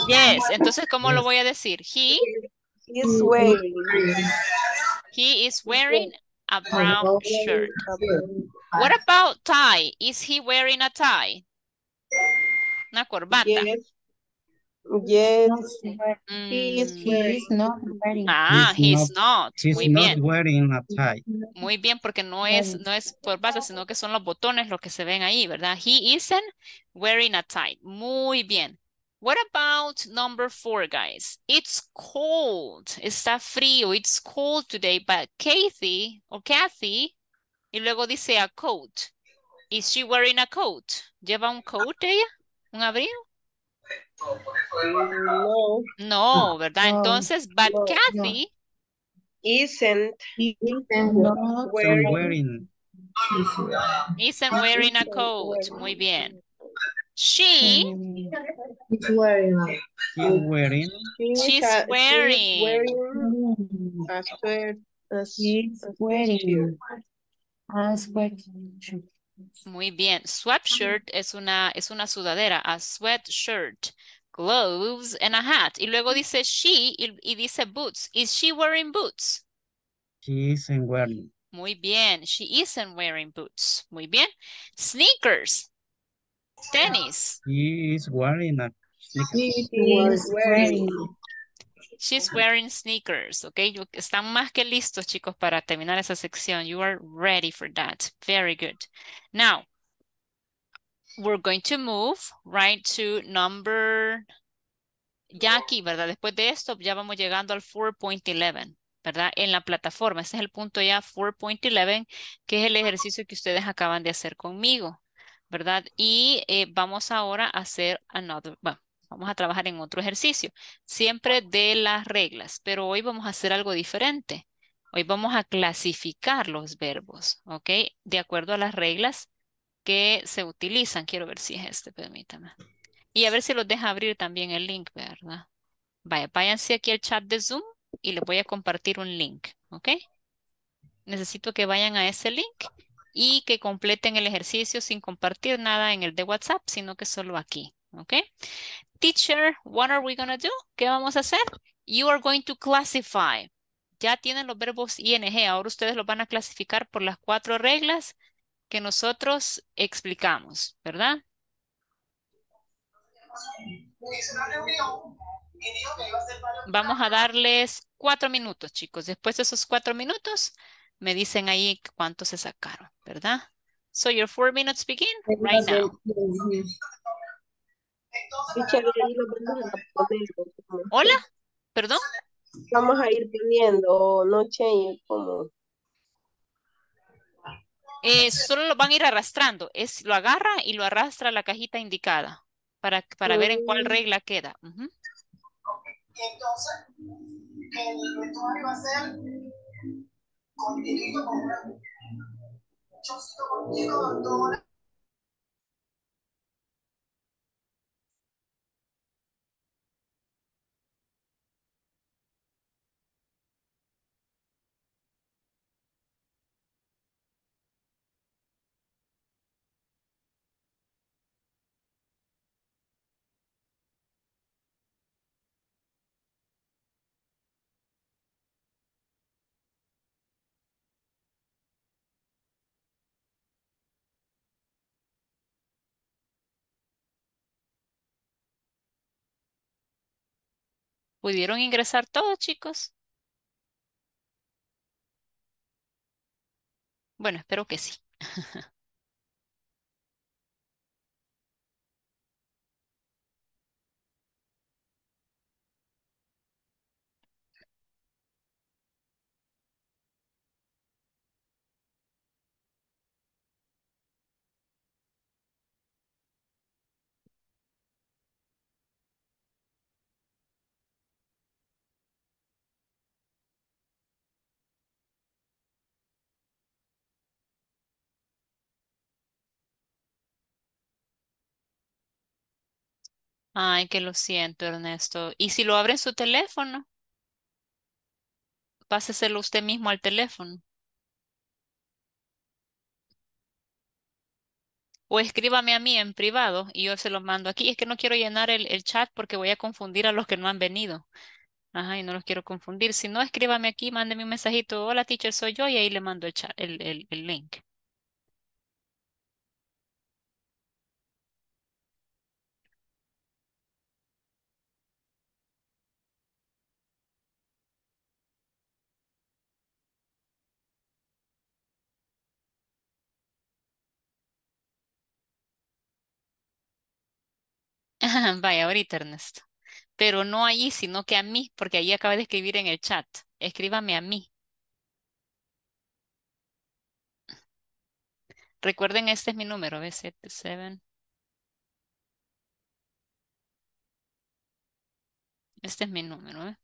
Yes. Entonces, ¿cómo lo voy a decir? He is wearing. He is wearing a brown shirt. What about tie? Is he wearing a tie? corbata. Yes. Mm. He is not Ah, not. Muy not bien. Wearing a tie. Muy bien, porque no es, no es corbata, sino que son los botones los que se ven ahí, ¿verdad? He isn't wearing a tie. Muy bien. What about number four, guys? It's cold. Está frío. It's cold today, but Kathy o Kathy, y luego dice a coat. Is she wearing a coat? ¿Lleva un coat ella? ¿Un abrigo? No. No, ¿verdad? No, Entonces, but no, Kathy isn't, isn't wearing, isn't wearing a coat. Muy bien. She is wearing she's wearing she's wearing a sweater. She's wearing a sweater. Muy bien. Sweatshirt es una, es una sudadera, a sweatshirt. Gloves and a hat. Y luego dice she y, dice boots. Is she wearing boots? She isn't wearing. Muy bien. She isn't wearing boots. Muy bien. Sneakers. tennis She is wearing a She is wearing She's wearing sneakers, ¿ok? Están más que listos, chicos, para terminar esa sección. You are ready for that. Very good. Now, we're going to move right to number... Ya aquí, ¿verdad? Después de esto, ya vamos llegando al 4.11, ¿verdad? En la plataforma. Este es el punto ya 4.11, que es el ejercicio que ustedes acaban de hacer conmigo, ¿verdad? Y eh, vamos ahora a hacer another vamos a trabajar en otro ejercicio, siempre de las reglas, pero hoy vamos a hacer algo diferente. Hoy vamos a clasificar los verbos, ¿ok? De acuerdo a las reglas que se utilizan. Quiero ver si es este, permítame. Y a ver si los deja abrir también el link, ¿verdad? Vaya, váyanse aquí al chat de Zoom y les voy a compartir un link, ¿ok? Necesito que vayan a ese link y que completen el ejercicio sin compartir nada en el de WhatsApp, sino que solo aquí, ¿ok? Teacher, what are we going to do? ¿Qué vamos a hacer? You are going to classify. Ya tienen los verbos ing. Ahora ustedes los van a clasificar por las cuatro reglas que nosotros explicamos, ¿verdad? Vamos a darles cuatro minutos, chicos. Después de esos cuatro minutos, me dicen ahí cuánto se sacaron, ¿verdad? So your four minutes begin right now. Hola, perdón. Vamos a ir poniendo oh, noche y como. Eh, solo lo van a ir arrastrando. Es, lo agarra y lo arrastra a la cajita indicada para, para ver en cuál mm. regla queda. Entonces, el va a ser con Yo ¿Pudieron ingresar todos, chicos? Bueno, espero que sí. Ay, que lo siento, Ernesto. ¿Y si lo abre en su teléfono? Páseselo usted mismo al teléfono. O escríbame a mí en privado y yo se lo mando aquí. Es que no quiero llenar el, chat porque voy a confundir a los que no han venido. Ajá, y no los quiero confundir. Si no, escríbame aquí, mándeme un mensajito. Hola, teacher, soy yo. Y ahí le mando el link. Vaya, ahorita Ernesto. Pero no allí, sino que a mí, porque allí acaba de escribir en el chat. Escríbame a mí. Recuerden, este es mi número, B77. Este es mi número, ¿eh?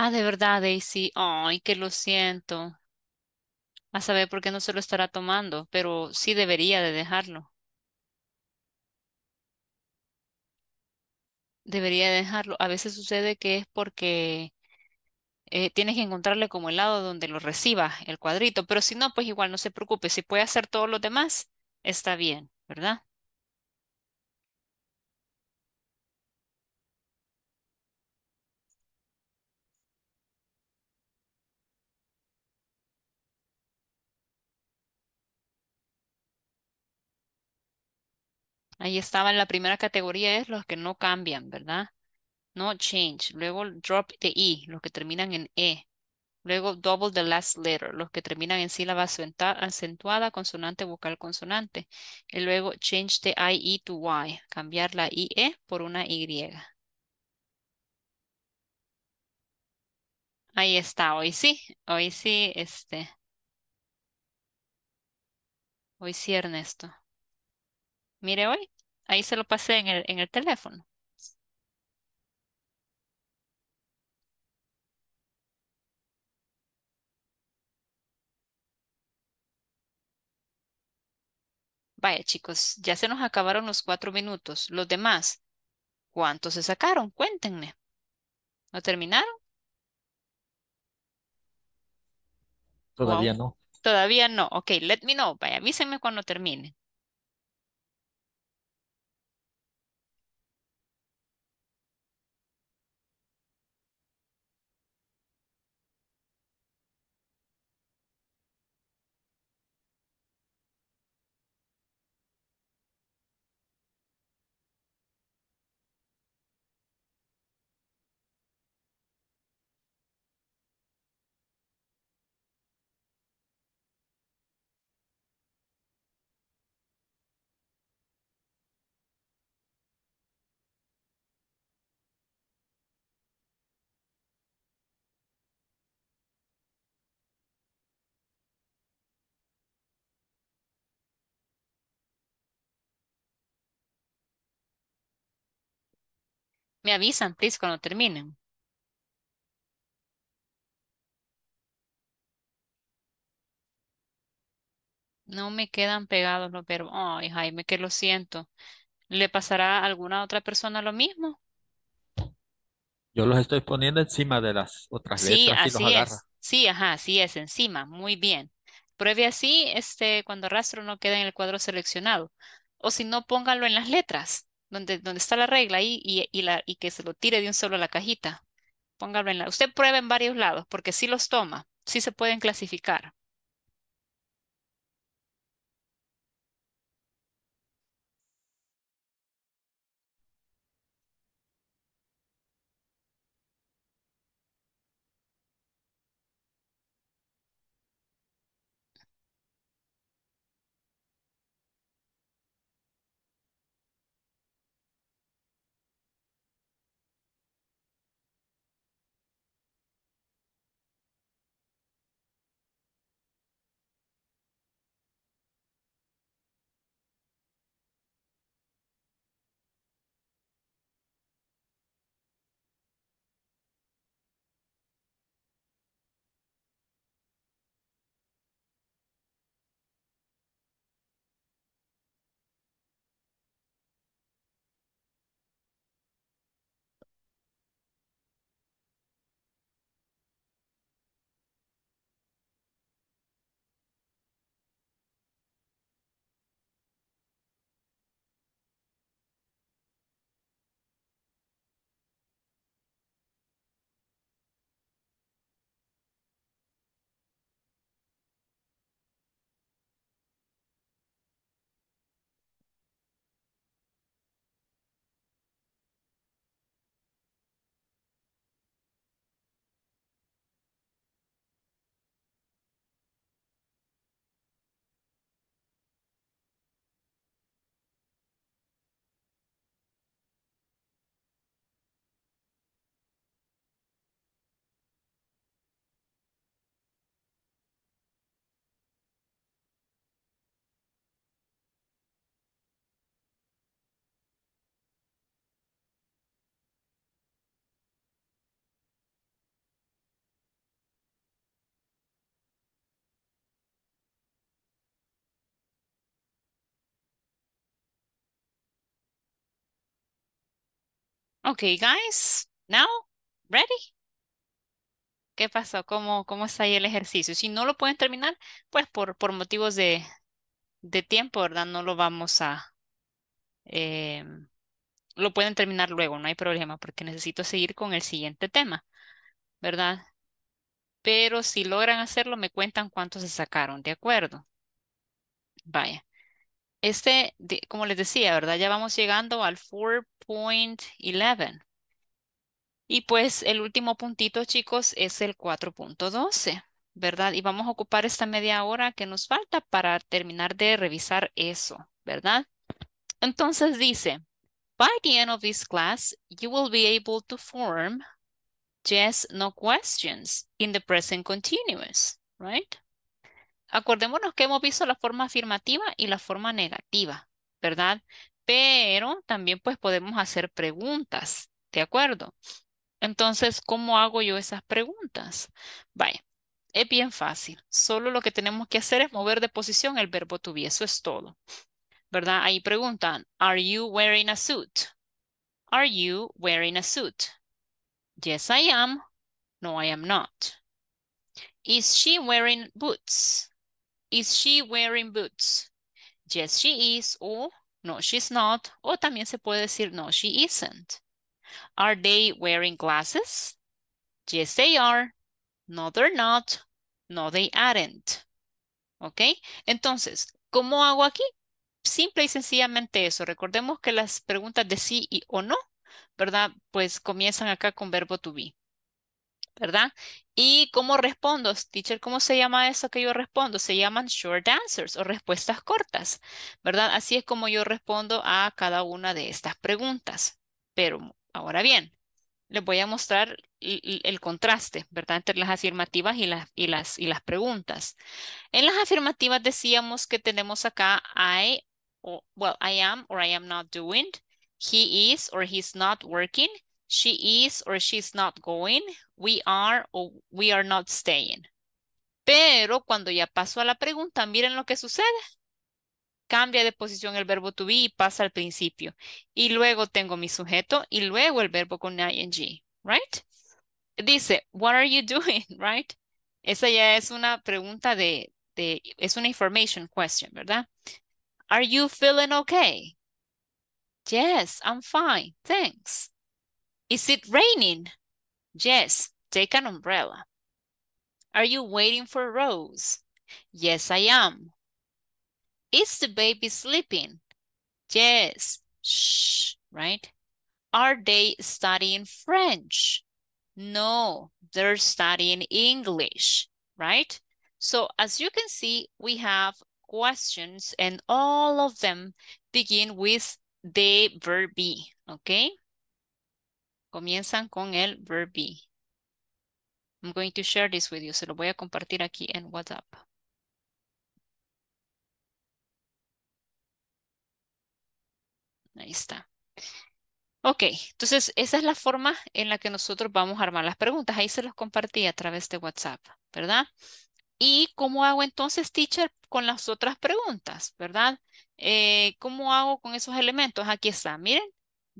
Ah, de verdad, Daisy. Ay, que lo siento. A saber por qué no se lo estará tomando, pero sí debería de dejarlo. Debería dejarlo. A veces sucede que es porque eh, tienes que encontrarle como el lado donde lo reciba, el cuadrito, pero si no, pues igual no se preocupe. Si puede hacer todo lo demás, está bien, ¿verdad? Ahí estaba en la primera categoría, es los que no cambian, ¿verdad? No change. Luego drop the E, los que terminan en E. Luego double the last letter, los que terminan en sílaba acentuada, consonante, vocal, consonante. Y luego change the IE to Y, cambiar la IE por una Y. Ahí está, hoy sí, hoy sí, este. Hoy sí, Ernesto. Mire hoy, ahí se lo pasé en el, en el teléfono. Vaya chicos, ya se nos acabaron los cuatro minutos. Los demás, ¿cuántos se sacaron? Cuéntenme. ¿No terminaron? Todavía no. Todavía no. Ok, let me know. Vaya, avísenme cuando termine. Me avisan, cuando terminen. No me quedan pegados los verbos. Ay, Jaime, que lo siento. ¿Le pasará a alguna otra persona lo mismo? Yo los estoy poniendo encima de las otras letras y los agarra. Sí, ajá, así es, encima. Muy bien. Pruebe así, este, cuando arrastro no queda en el cuadro seleccionado. O si no, póngalo en las letras donde, está la regla ahí y, la, y que se lo tire de un solo a la cajita. Póngalo en la... Usted prueba en varios lados porque si los toma, si se pueden clasificar. Okay, guys, now ready? ¿Qué pasó? ¿Cómo, cómo está ahí el ejercicio? Si no lo pueden terminar, pues por, por motivos de, de tiempo, ¿verdad? No lo vamos a... Eh, lo pueden terminar luego, no hay problema, porque necesito seguir con el siguiente tema, ¿verdad? Pero si logran hacerlo, me cuentan cuántos se sacaron, ¿de acuerdo? Vaya. Este, como les decía, ¿verdad? Ya vamos llegando al 4.11. Y pues el último puntito, chicos, es el 4.12, ¿verdad? Y vamos a ocupar esta media hora que nos falta para terminar de revisar eso, ¿verdad? Entonces dice, by the end of this class, you will be able to form yes, no questions in the present continuous, right? acordémonos que hemos visto la forma afirmativa y la forma negativa, ¿verdad? Pero también pues podemos hacer preguntas, ¿de acuerdo? Entonces, ¿cómo hago yo esas preguntas? Vaya, es bien fácil. Solo lo que tenemos que hacer es mover de posición el verbo to be. Eso es todo. ¿Verdad? Ahí preguntan, ¿Are you wearing a suit? ¿Are you wearing a suit? Yes, I am. No, I am not. ¿Is she wearing boots? Is she wearing boots? Yes, she is. O no, she's not. O también se puede decir no, she isn't. Are they wearing glasses? Yes, they are. No, they're not. No, they aren't. ¿Ok? Entonces, ¿cómo hago aquí? Simple y sencillamente eso. Recordemos que las preguntas de sí y o no, ¿verdad? Pues comienzan acá con verbo to be. ¿verdad? ¿Y cómo respondo? Teacher, ¿cómo se llama eso que yo respondo? Se llaman short answers o respuestas cortas, ¿verdad? Así es como yo respondo a cada una de estas preguntas. Pero ahora bien, les voy a mostrar el, contraste, ¿verdad? Entre las afirmativas y las, y, las, y las preguntas. En las afirmativas decíamos que tenemos acá I, o, well, I am or I am not doing, he is or he's not working, she is or she's not going, we are or we are not staying. Pero cuando ya paso a la pregunta, miren lo que sucede. Cambia de posición el verbo to be y pasa al principio. Y luego tengo mi sujeto y luego el verbo con ing, right? Dice, what are you doing, right? Esa ya es una pregunta de, de es una information question, ¿verdad? Are you feeling okay? Yes, I'm fine, thanks. Is it raining? Yes, take an umbrella. Are you waiting for Rose? Yes, I am. Is the baby sleeping? Yes, shh, right? Are they studying French? No, they're studying English, right? So as you can see, we have questions and all of them begin with the verb be, okay? comienzan con el verb be. I'm going to share this with you. Se lo voy a compartir aquí en WhatsApp. Ahí está. Ok, entonces esa es la forma en la que nosotros vamos a armar las preguntas. Ahí se los compartí a través de WhatsApp, ¿verdad? ¿Y cómo hago entonces, teacher, con las otras preguntas, verdad? Eh, ¿Cómo hago con esos elementos? Aquí está, miren.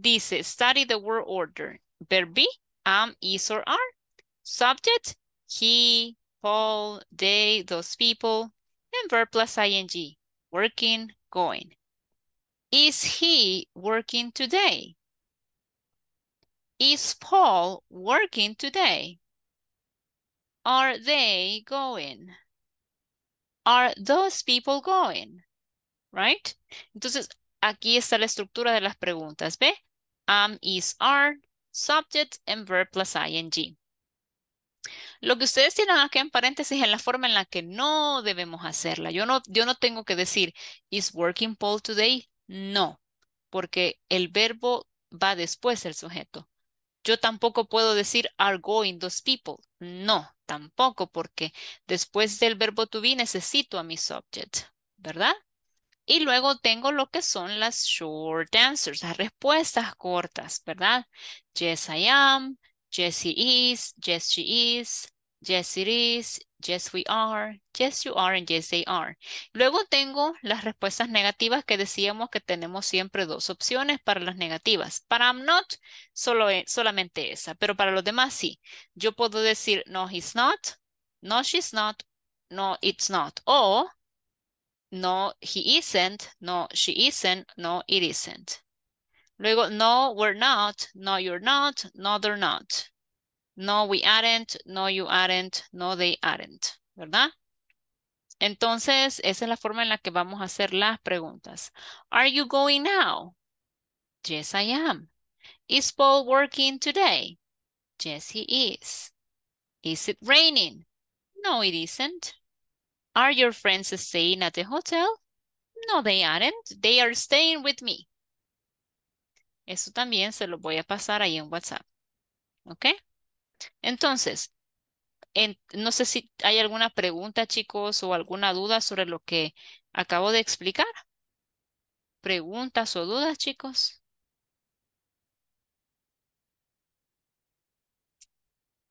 Dice, study the word order. Verb be, am, is, or are. Subject, he, Paul, they, those people. And verb plus ing, working, going. Is he working today? Is Paul working today? Are they going? Are those people going? Right? Entonces, aquí está la estructura de las preguntas, ¿ve? am, is, are, subject and verb plus ing. Lo que ustedes tienen aquí en paréntesis es la forma en la que no debemos hacerla. Yo no, yo no tengo que decir, is working Paul today? No, porque el verbo va después del sujeto. Yo tampoco puedo decir, are going those people? No, tampoco, porque después del verbo to be necesito a mi subject, ¿verdad? Y luego tengo lo que son las short answers, las respuestas cortas, ¿verdad? Yes, I am. Yes, he is. Yes, she is. Yes, it is. Yes, we are. Yes, you are. And yes, they are. Luego tengo las respuestas negativas que decíamos que tenemos siempre dos opciones para las negativas. Para I'm not, solo, e, solamente esa. Pero para los demás, sí. Yo puedo decir, no, he's not. No, she's not. No, it's not. O no, he isn't, no, she isn't, no, it isn't. Luego, no, we're not, no, you're not, no, they're not. No, we aren't, no, you aren't, no, they aren't, ¿verdad? Entonces, esa es la forma en la que vamos a hacer las preguntas. Are you going now? Yes, I am. Is Paul working today? Yes, he is. Is it raining? No, it isn't. Are your friends staying at the hotel? No, they aren't. They are staying with me. Eso también se lo voy a pasar ahí en WhatsApp. ¿Ok? Entonces, no sé si hay alguna pregunta, chicos, o alguna duda sobre lo que acabo de explicar. ¿Preguntas o dudas, chicos?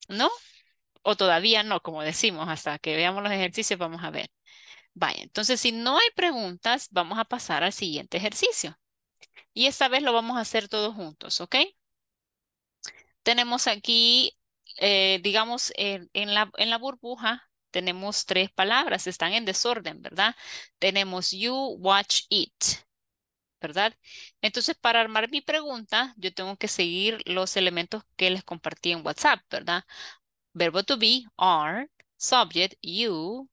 ¿No? o todavía no, como decimos, hasta que veamos los ejercicios vamos a ver. Vaya, entonces si no hay preguntas, vamos a pasar al siguiente ejercicio. Y esta vez lo vamos a hacer todos juntos, ¿ok? Tenemos aquí, eh, digamos, en, la, en la burbuja tenemos tres palabras, están en desorden, ¿verdad? Tenemos you, watch, it, ¿verdad? Entonces, para armar mi pregunta, yo tengo que seguir los elementos que les compartí en WhatsApp, ¿verdad? Verbo to be, are, subject, you,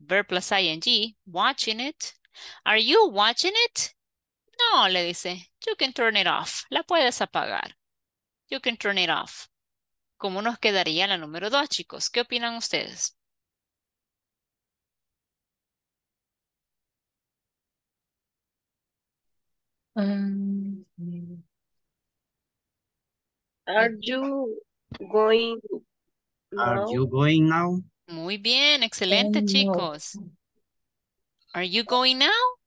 verb plus ing, watching it. Are you watching it? No, le dice, you can turn it off. La puedes apagar. You can turn it off. ¿Cómo nos quedaría la número dos, chicos? ¿Qué opinan ustedes? Um, are you going Are you going now? Muy bien, excelente, chicos. Are you going now?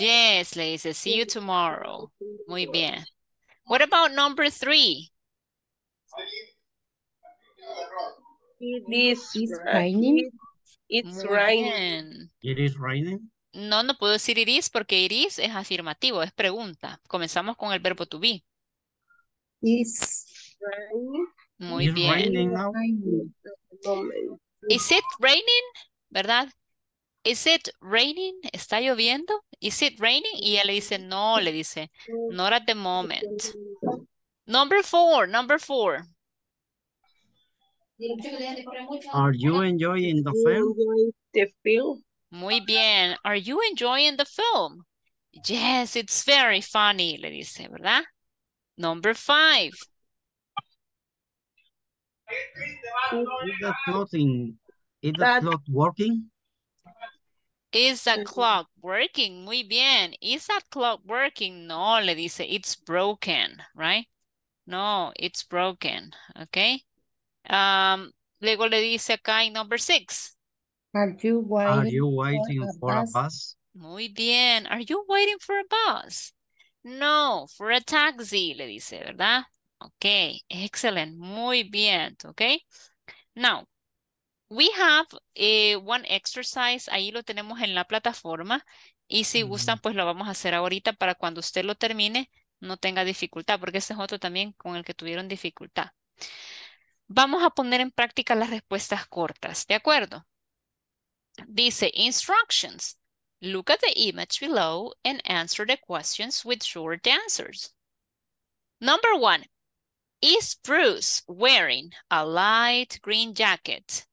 Yes, le dice, see you tomorrow. Muy bien. What about number three? It is raining. It's raining. It is raining. No, no puedo decir iris porque iris es afirmativo, es pregunta. Comenzamos con el verbo to be. Is raining. Muy bien. Is it raining? ¿Verdad? Is it raining? ¿Está lloviendo? Is it raining? Y ella le dice, no, le dice, not at the moment. Number four, number four. Are you enjoying the film? The film. Muy bien. Are you enjoying the film? Yes, it's very funny, le dice, ¿verdad? Number five. Is the clock is the that, clock working? Is the mm-hmm. clock working? Muy bien. Is that clock working? No, le dice, it's broken, right? No, it's broken, okay? Um, luego le dice acá en number six. Are you waiting, Are you waiting for, a, for bus? a bus? Muy bien. Are you waiting for a bus? No, for a taxi, le dice, ¿verdad? Okay, excellent. Muy bien, okay. Now, we have a eh, one exercise, ahí lo tenemos en la plataforma y si gustan, pues lo vamos a hacer ahorita para cuando usted lo termine, no tenga dificultad, porque ese es otro también con el que tuvieron dificultad. Vamos a poner en práctica las respuestas cortas, ¿de acuerdo? Dice instructions. Look at the image below and answer the questions with short answers. Number one, Is Bruce wearing a light green jacket?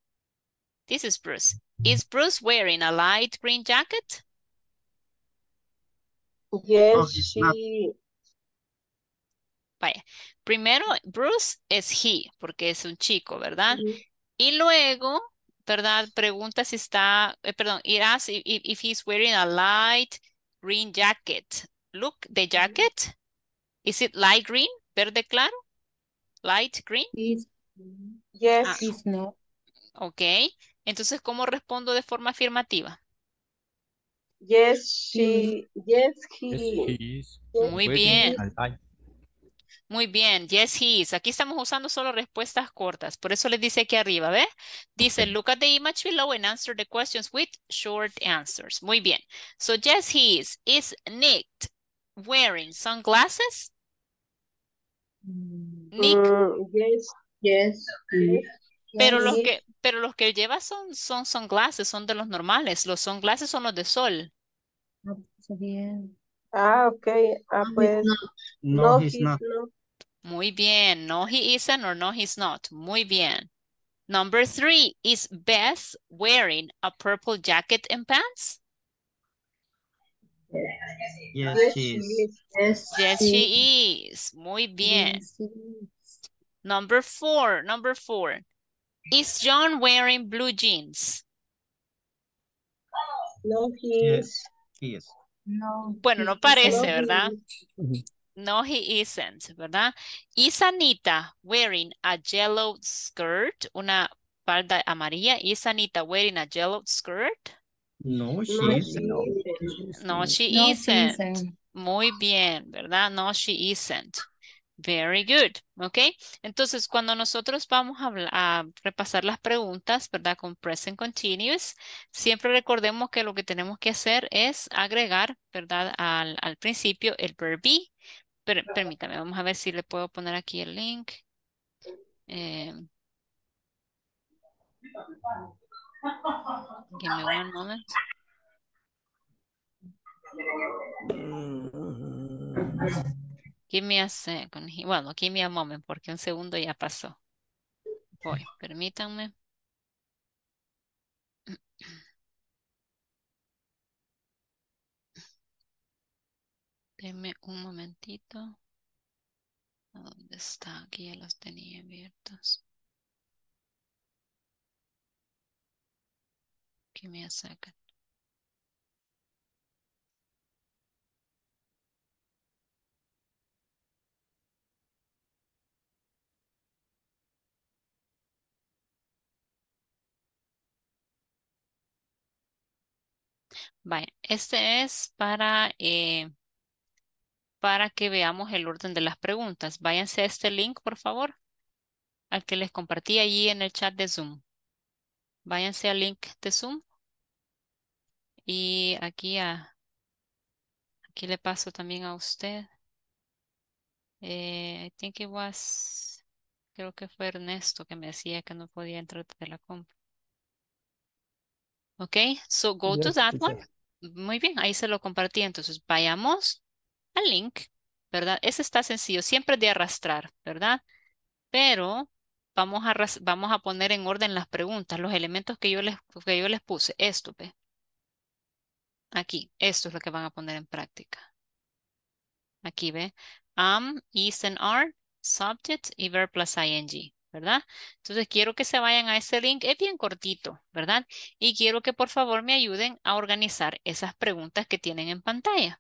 This is Bruce. Is Bruce wearing a light green jacket? Yes, Vaya. Primero, Bruce es he, porque es un chico, ¿verdad? Y luego, ¿verdad? Pregunta si está, eh, perdón, it asks if, if, he's wearing a light green jacket. Look, the jacket, is it light green? Verde claro? Light green. yes. Ah. no. Ok. Entonces, ¿cómo respondo de forma afirmativa? Yes, she, he, he Muy bien. Muy bien, yes, he is. Aquí estamos usando solo respuestas cortas. Por eso les dice aquí arriba, ¿ves? Dice, look at the image below and answer the questions with short answers. Muy bien. So, yes, he is. Is Nick wearing sunglasses? Nick. Mm, yes, yes, Pero los que, pero los que lleva son, son sunglasses, son de los normales. Los sunglasses son los de sol. Ah, pues, bien. Ah, ok. Ah, ah, pues. No, not. Muy bien. No, he isn't or no, he's not. Muy bien. Number three, is Beth wearing a purple jacket and pants? Yes, Muy bien. number four, number four. Is John wearing blue jeans? No, he is. No. Bueno, no parece, ¿verdad? No, he isn't, ¿verdad? Is Anita wearing a yellow skirt? Una falda amarilla. Is Anita wearing a yellow skirt? No, she isn't. No, she isn't. Muy bien, ¿verdad? No, she isn't. Very good, ¿ok? Entonces, cuando nosotros vamos a, repasar las preguntas, ¿verdad? Con present continuous, siempre recordemos que lo que tenemos que hacer es agregar, ¿verdad? Al, principio el verb be. permítame, vamos a ver si le puedo poner aquí el link. Eh, Give me one moment. Give me Bueno, give me a moment porque un segundo ya pasó. Voy, permítanme. Deme un momentito. ¿A dónde está? Aquí ya los tenía abiertos. me a Vaya, este es para, eh, para que veamos el orden de las preguntas. Váyanse a este link, por favor, al que les compartí allí en el chat de Zoom. Váyanse al link de Zoom. Y aquí, a, aquí le paso también a usted. Eh, I think it was, creo que fue Ernesto que me decía que no podía entrar de la compra. Ok, so go to that one. Muy bien, ahí se lo compartí. Entonces, vayamos al link, ¿verdad? Ese está sencillo, siempre de arrastrar, ¿verdad? Pero vamos a, vamos a poner en orden las preguntas, los elementos que yo les, que yo les puse. Esto, Aquí, esto es lo que van a poner en práctica. Aquí ve, am, is and are, subject y verb plus ing, ¿verdad? Entonces quiero que se vayan a ese link, es bien cortito, ¿verdad? Y quiero que por favor me ayuden a organizar esas preguntas que tienen en pantalla.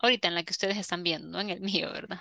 Ahorita en la que ustedes están viendo, en el mío, ¿verdad?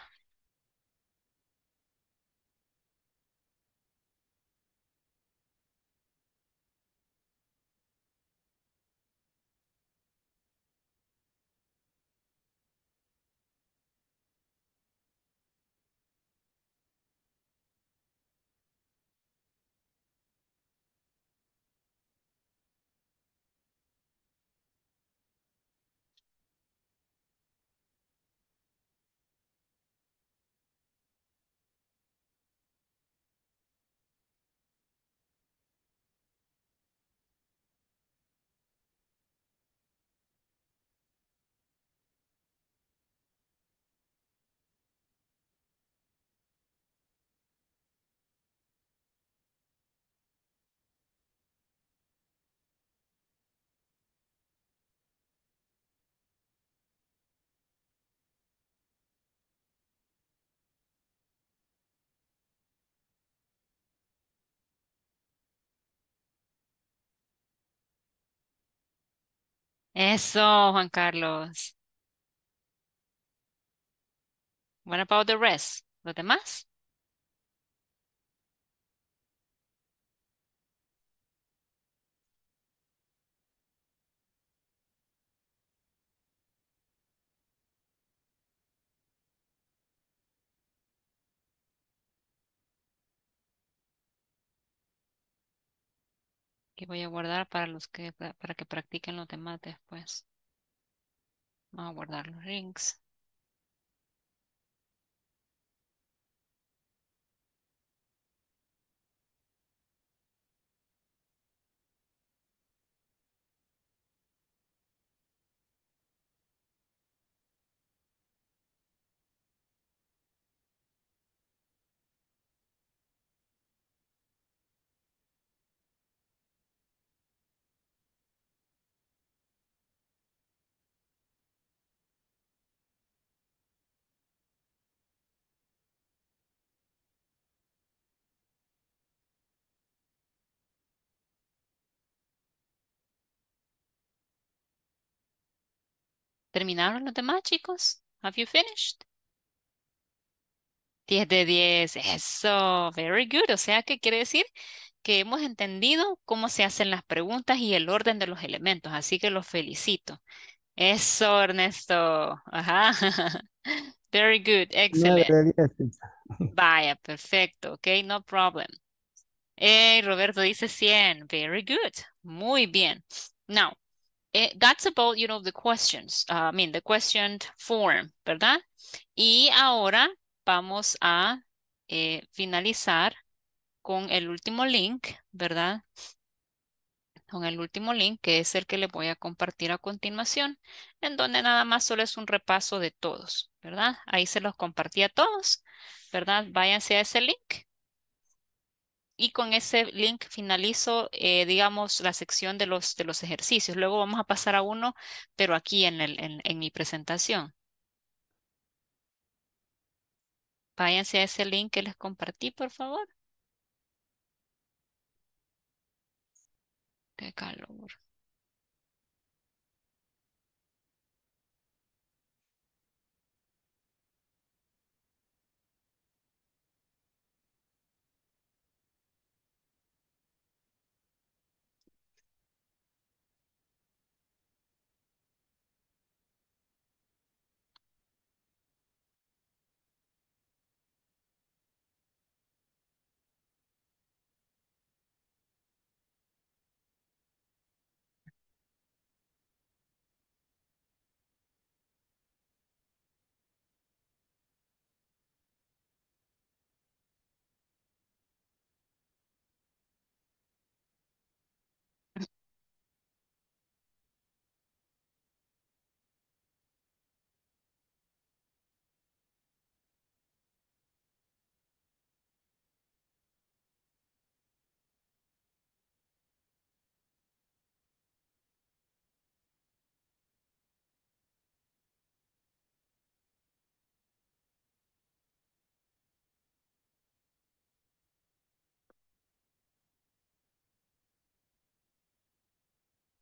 Eso, Juan Carlos. What about the rest? ¿Los demás? que voy a guardar para los que para que practiquen los demás después. Vamos a guardar los rings. ¿Terminaron los demás, chicos? Have you finished? 10 de 10. Eso, very good. O sea, que quiere decir que hemos entendido cómo se hacen las preguntas y el orden de los elementos. Así que los felicito. Eso, Ernesto. Ajá. Very good. Excellent. Vaya, perfecto. Ok, no problem. Hey, Roberto dice 100. Very good. Muy bien. Now, eh, that's about, you know, the questions, uh, I mean, the question form, ¿verdad? Y ahora vamos a eh, finalizar con el último link, ¿verdad? Con el último link, que es el que le voy a compartir a continuación, en donde nada más solo es un repaso de todos, ¿verdad? Ahí se los compartí a todos, ¿verdad? Váyanse a ese link y con ese link finalizo, eh, digamos, la sección de los, de los ejercicios. Luego vamos a pasar a uno, pero aquí en, el, en, mi presentación. Váyanse a ese link que les compartí, por favor. Qué calor.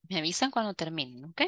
Me avisan cuando terminen, ¿ok?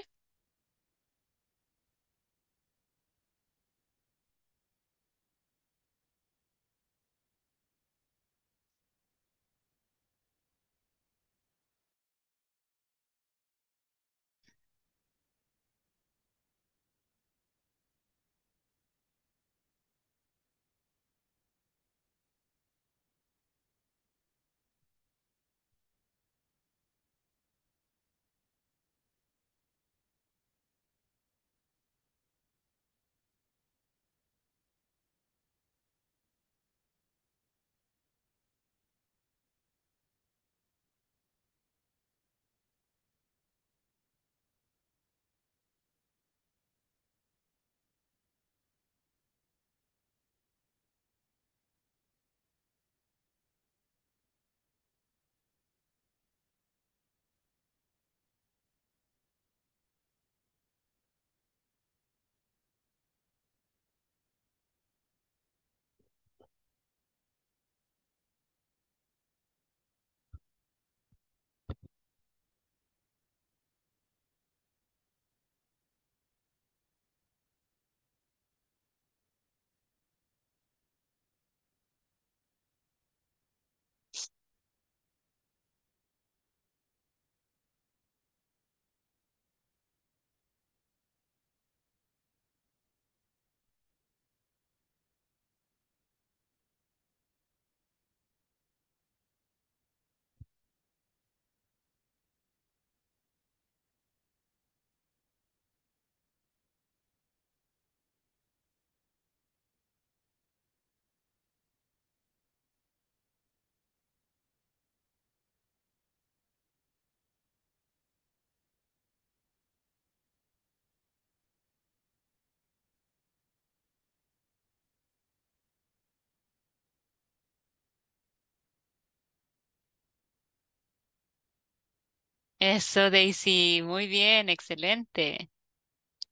Eso, Daisy. Muy bien, excelente.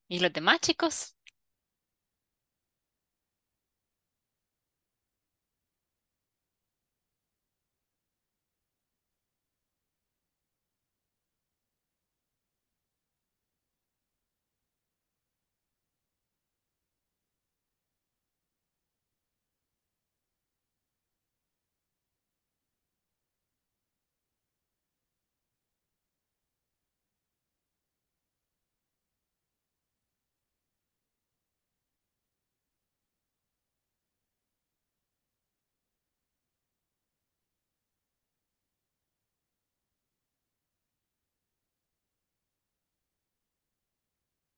¿Y los demás, chicos?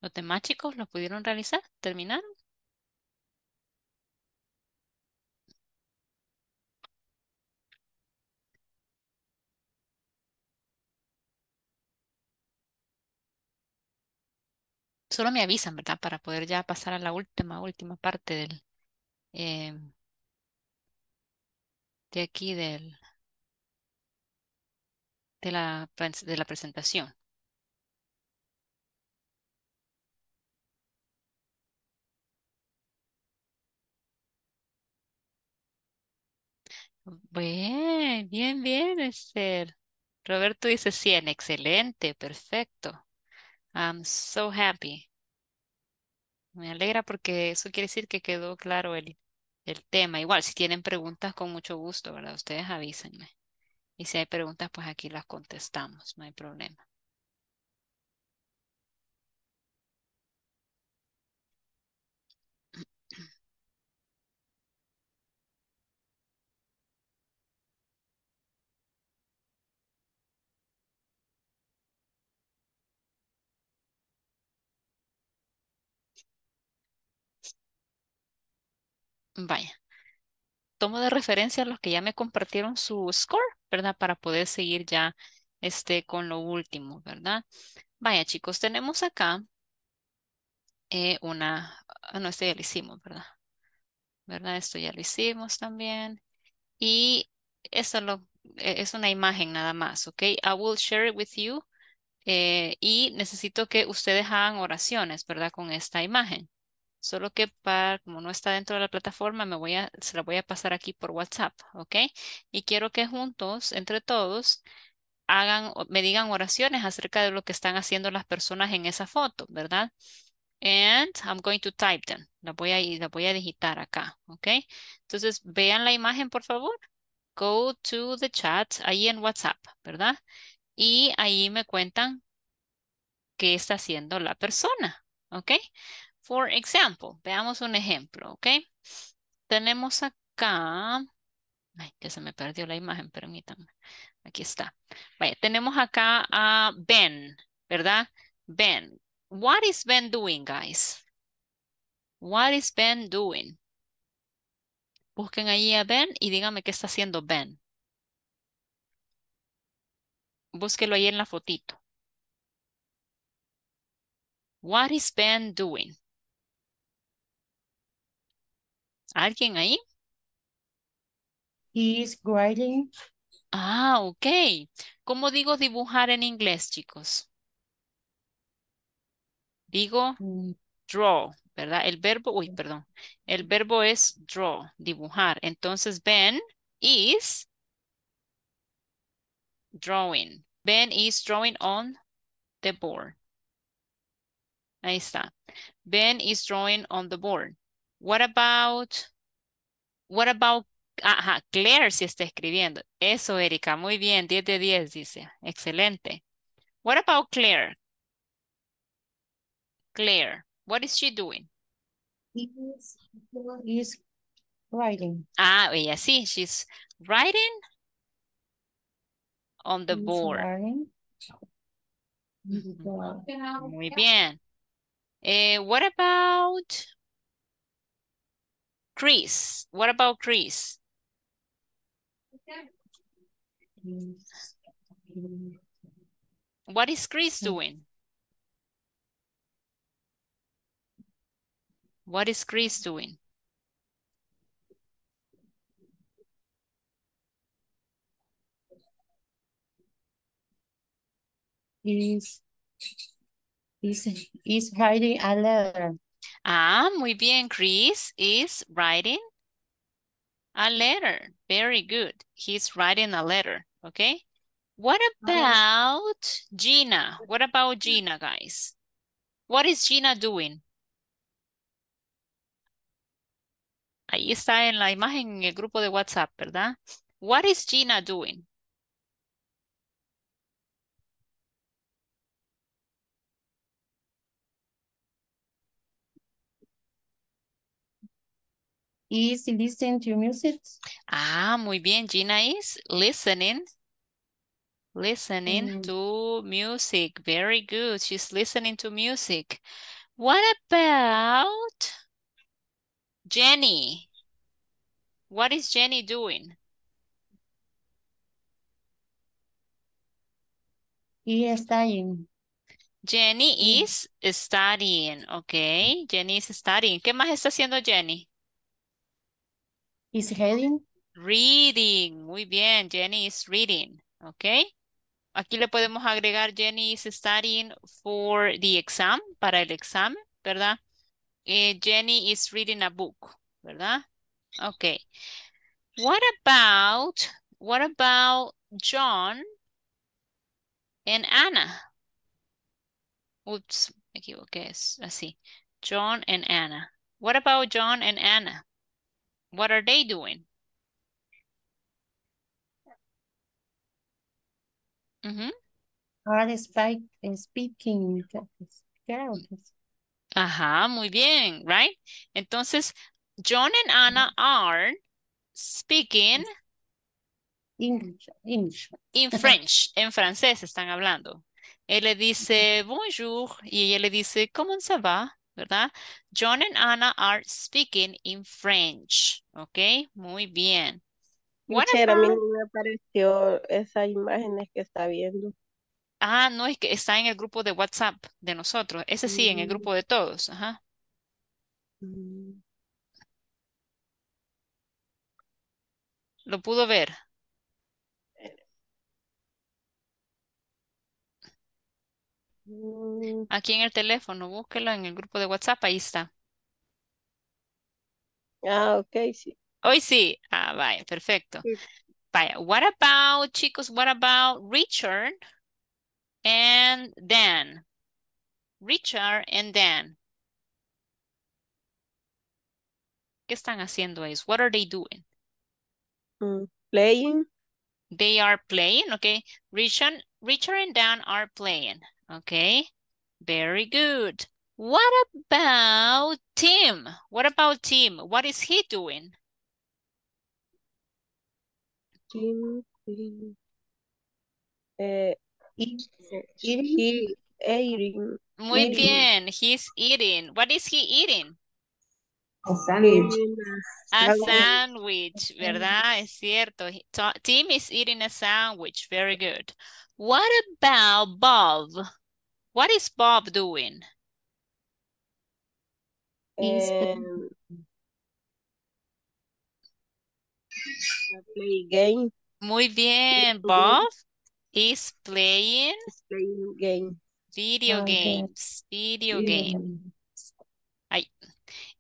¿Los temáticos los pudieron realizar? ¿Terminaron? Solo me avisan, ¿verdad? Para poder ya pasar a la última, última parte del... Eh, de aquí del... De la, de la presentación. Bien, bien, bien, Esther. Roberto dice 100. Excelente, perfecto. I'm so happy. Me alegra porque eso quiere decir que quedó claro el, el tema. Igual, si tienen preguntas, con mucho gusto, ¿verdad? Ustedes avísenme. Y si hay preguntas, pues aquí las contestamos, no hay problema. Vaya. Tomo de referencia a los que ya me compartieron su score, ¿verdad? Para poder seguir ya este, con lo último, ¿verdad? Vaya, chicos, tenemos acá eh, una... Ah, no, este ya lo hicimos, ¿verdad? ¿Verdad? Esto ya lo hicimos también. Y esto lo, e, es una imagen nada más, ¿ok? I will share it with you. Eh, y necesito que ustedes hagan oraciones, ¿verdad? Con esta imagen. Solo que como no está dentro de la plataforma, me voy a, se la voy a pasar aquí por WhatsApp, ¿ok? Y quiero que juntos, entre todos, hagan, me digan oraciones acerca de lo que están haciendo las personas en esa foto, ¿verdad? And I'm going to type them. La voy a, la voy a digitar acá, ¿ok? Entonces, vean la imagen, por favor. Go to the chat, ahí en WhatsApp, ¿verdad? Y ahí me cuentan qué está haciendo la persona, ¿ok? For example, veamos un ejemplo, ¿ok? Tenemos acá, ay, que se me perdió la imagen, permítanme. Aquí está. Vaya, tenemos acá a Ben, ¿verdad? Ben. What is Ben doing, guys? What is Ben doing? Busquen ahí a Ben y díganme qué está haciendo Ben. Búsquelo ahí en la fotito. What is Ben doing? ¿Alguien ahí? is writing. Ah, ok. ¿Cómo digo dibujar en inglés, chicos? Digo mm. draw, ¿verdad? El verbo, uy, perdón. El verbo es draw, dibujar. Entonces, Ben is drawing. Ben is drawing on the board. Ahí está. Ben is drawing on the board. What about, what about, ajá, Claire si está escribiendo. Eso, Erika, muy bien, 10 de 10 dice. Excelente. What about Claire? Claire, what is she doing? writing. Ah, ella sí, she's writing on the board. Muy bien. Eh, what about Chris, what about Chris? What is Chris doing? What is Chris doing? Is is is hiding a letter. Ah, muy bien, Chris is writing a letter. Very good. He's writing a letter, okay? What about Gina? What about mm. Gina, guys? What is Gina doing? Ahí está en la imagen en el grupo de WhatsApp, ¿verdad? What is Gina doing? is listening to music. Ah, muy bien. Gina is listening. Listening mm. to music. Very good. She's listening to music. What about Jenny? What is Jenny doing? Is studying. Jenny is studying, okay. Jenny is studying. ¿Qué más está haciendo Jenny? Is reading. Reading. Muy bien. Jenny is reading. Ok. Aquí le podemos agregar Jenny is studying for the exam, para el examen, ¿verdad? Eh, Jenny is reading a book, ¿verdad? Ok. What about, what about John and Anna? Oops, me equivoqué, es así. John and Anna. What about John and Anna? What are they doing? Mm mm-hmm. Are they speaking Ajá, muy bien, right? Entonces, John and Anna are speaking English, in French, en francés están hablando. Él le dice bonjour y ella le dice ¿cómo se va? ¿verdad? John and Anna are speaking in French. Ok, muy bien. a mí me apareció esa imagen que está viendo. Ah, no, es que está en el grupo de WhatsApp de nosotros. Ese sí, en el mm. grupo de todos. Ajá. Mm. ¿Lo pudo ver? Mm. Aquí en el teléfono, búsquelo en el grupo de WhatsApp, ahí está. Ah, ok, sí. Hoy sí. Ah, vaya, perfecto. Vaya, what about, chicos, what about Richard and Dan? Richard and Dan. ¿Qué están haciendo es? What are they doing? Mm, playing. They are playing, okay. Richard, Richard and Dan are playing. Okay, very good. What about Tim? What about Tim? What is he doing? Tim, Tim. Uh, eh, he's eating. eating. Muy eating. bien, he's eating. What is he eating? A sandwich. A sandwich, ¿verdad? Es cierto. Tim is eating a sandwich. Very good. What about Bob? What is Bob doing? Um, playing. game. Muy bien, Bob He's playing, playing game. video oh, okay. games, video, video game. game.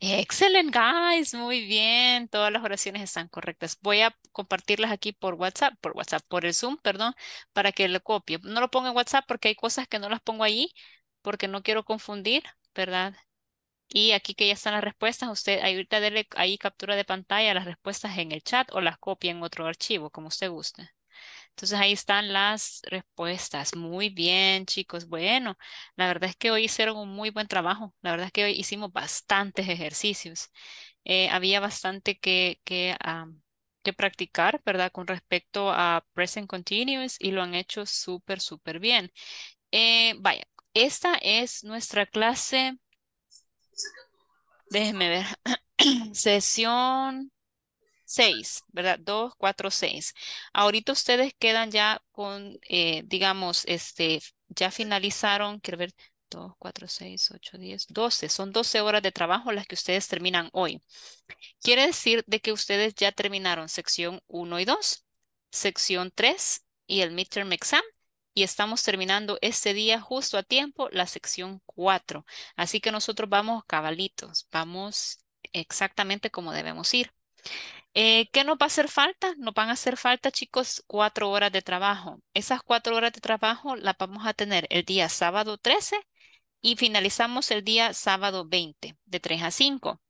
Excelente, guys. Muy bien. Todas las oraciones están correctas. Voy a compartirlas aquí por WhatsApp, por WhatsApp, por el Zoom, perdón, para que lo copie. No lo pongo en WhatsApp porque hay cosas que no las pongo allí porque no quiero confundir, ¿verdad? Y aquí que ya están las respuestas, usted ahorita dele ahí captura de pantalla las respuestas en el chat o las copia en otro archivo, como usted guste. Entonces ahí están las respuestas. Muy bien, chicos. Bueno, la verdad es que hoy hicieron un muy buen trabajo. La verdad es que hoy hicimos bastantes ejercicios. Eh, había bastante que, que, practicar, ¿verdad? Con respecto a present continuous y lo han hecho súper, súper bien. Eh, vaya, esta es nuestra clase. Déjenme ver. Sesión 6, ¿verdad? 2, 4, 6. Ahorita ustedes quedan ya con, eh, digamos, este, ya finalizaron, quiero ver, 2, 4, 6, 8, 10, 12. Son 12 horas de trabajo las que ustedes terminan hoy. Quiere decir de que ustedes ya terminaron sección 1 y 2, sección 3 y el midterm exam. Y estamos terminando este día justo a tiempo la sección 4. Así que nosotros vamos cabalitos, vamos exactamente como debemos ir. Eh, ¿qué nos va a hacer falta? Nos van a hacer falta, chicos, cuatro horas de trabajo. Esas cuatro horas de trabajo las vamos a tener el día sábado 13 y finalizamos el día sábado 20, de 3 a 5.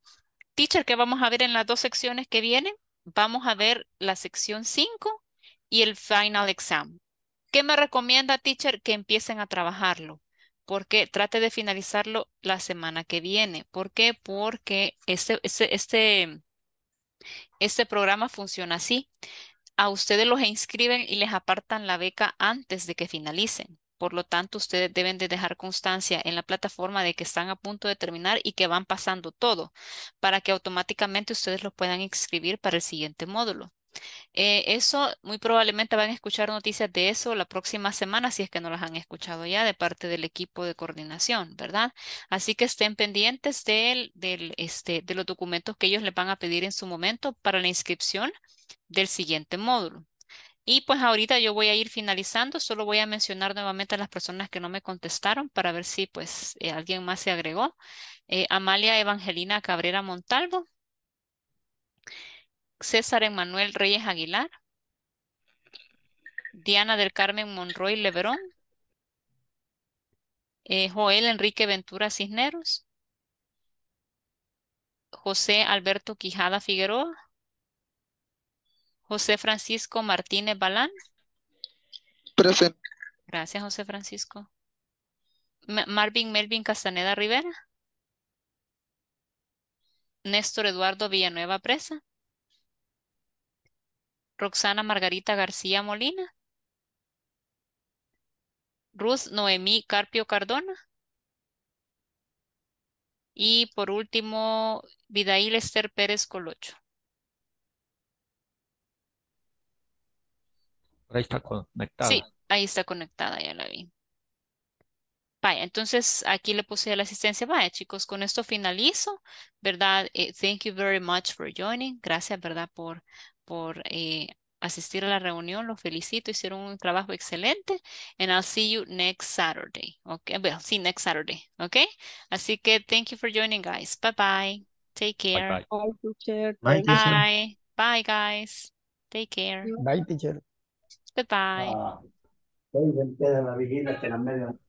Teacher, ¿qué vamos a ver en las dos secciones que vienen? Vamos a ver la sección 5 y el final exam. ¿Qué me recomienda, teacher? Que empiecen a trabajarlo porque trate de finalizarlo la semana que viene. ¿Por qué? Porque este, este este programa funciona así. A ustedes los inscriben y les apartan la beca antes de que finalicen. Por lo tanto, ustedes deben de dejar constancia en la plataforma de que están a punto de terminar y que van pasando todo para que automáticamente ustedes los puedan inscribir para el siguiente módulo. Eh, eso muy probablemente van a escuchar noticias de eso la próxima semana si es que no las han escuchado ya de parte del equipo de coordinación, ¿verdad? Así que estén pendientes del, este, de los documentos que ellos les van a pedir en su momento para la inscripción del siguiente módulo. Y pues ahorita yo voy a ir finalizando, solo voy a mencionar nuevamente a las personas que no me contestaron para ver si pues eh, alguien más se agregó. Eh, Amalia Evangelina Cabrera Montalvo, César Emanuel Reyes Aguilar. Diana del Carmen Monroy Leverón. Eh, Joel Enrique Ventura Cisneros. José Alberto Quijada Figueroa. José Francisco Martínez Balán. Presente. Gracias, José Francisco. Marvin Melvin Castaneda Rivera. Néstor Eduardo Villanueva Presa. Roxana Margarita García Molina. Ruth Noemí Carpio Cardona. Y por último, Vidaíl Esther Pérez Colocho. Ahí está conectada. Sí, ahí está conectada, ya la vi. Vaya, entonces aquí le puse la asistencia. Vaya, chicos, con esto finalizo, ¿verdad? Eh, thank you very much for joining. Gracias, ¿verdad? Por, por eh, asistir a la reunión. Los felicito, hicieron un trabajo excelente. And I'll see you next Saturday. Okay, well, see next Saturday. Okay, así que thank you for joining, guys. Bye bye. Take care. Bye, bye. teacher. Bye. guys. Take care. Bye, teacher. bye bye, ah.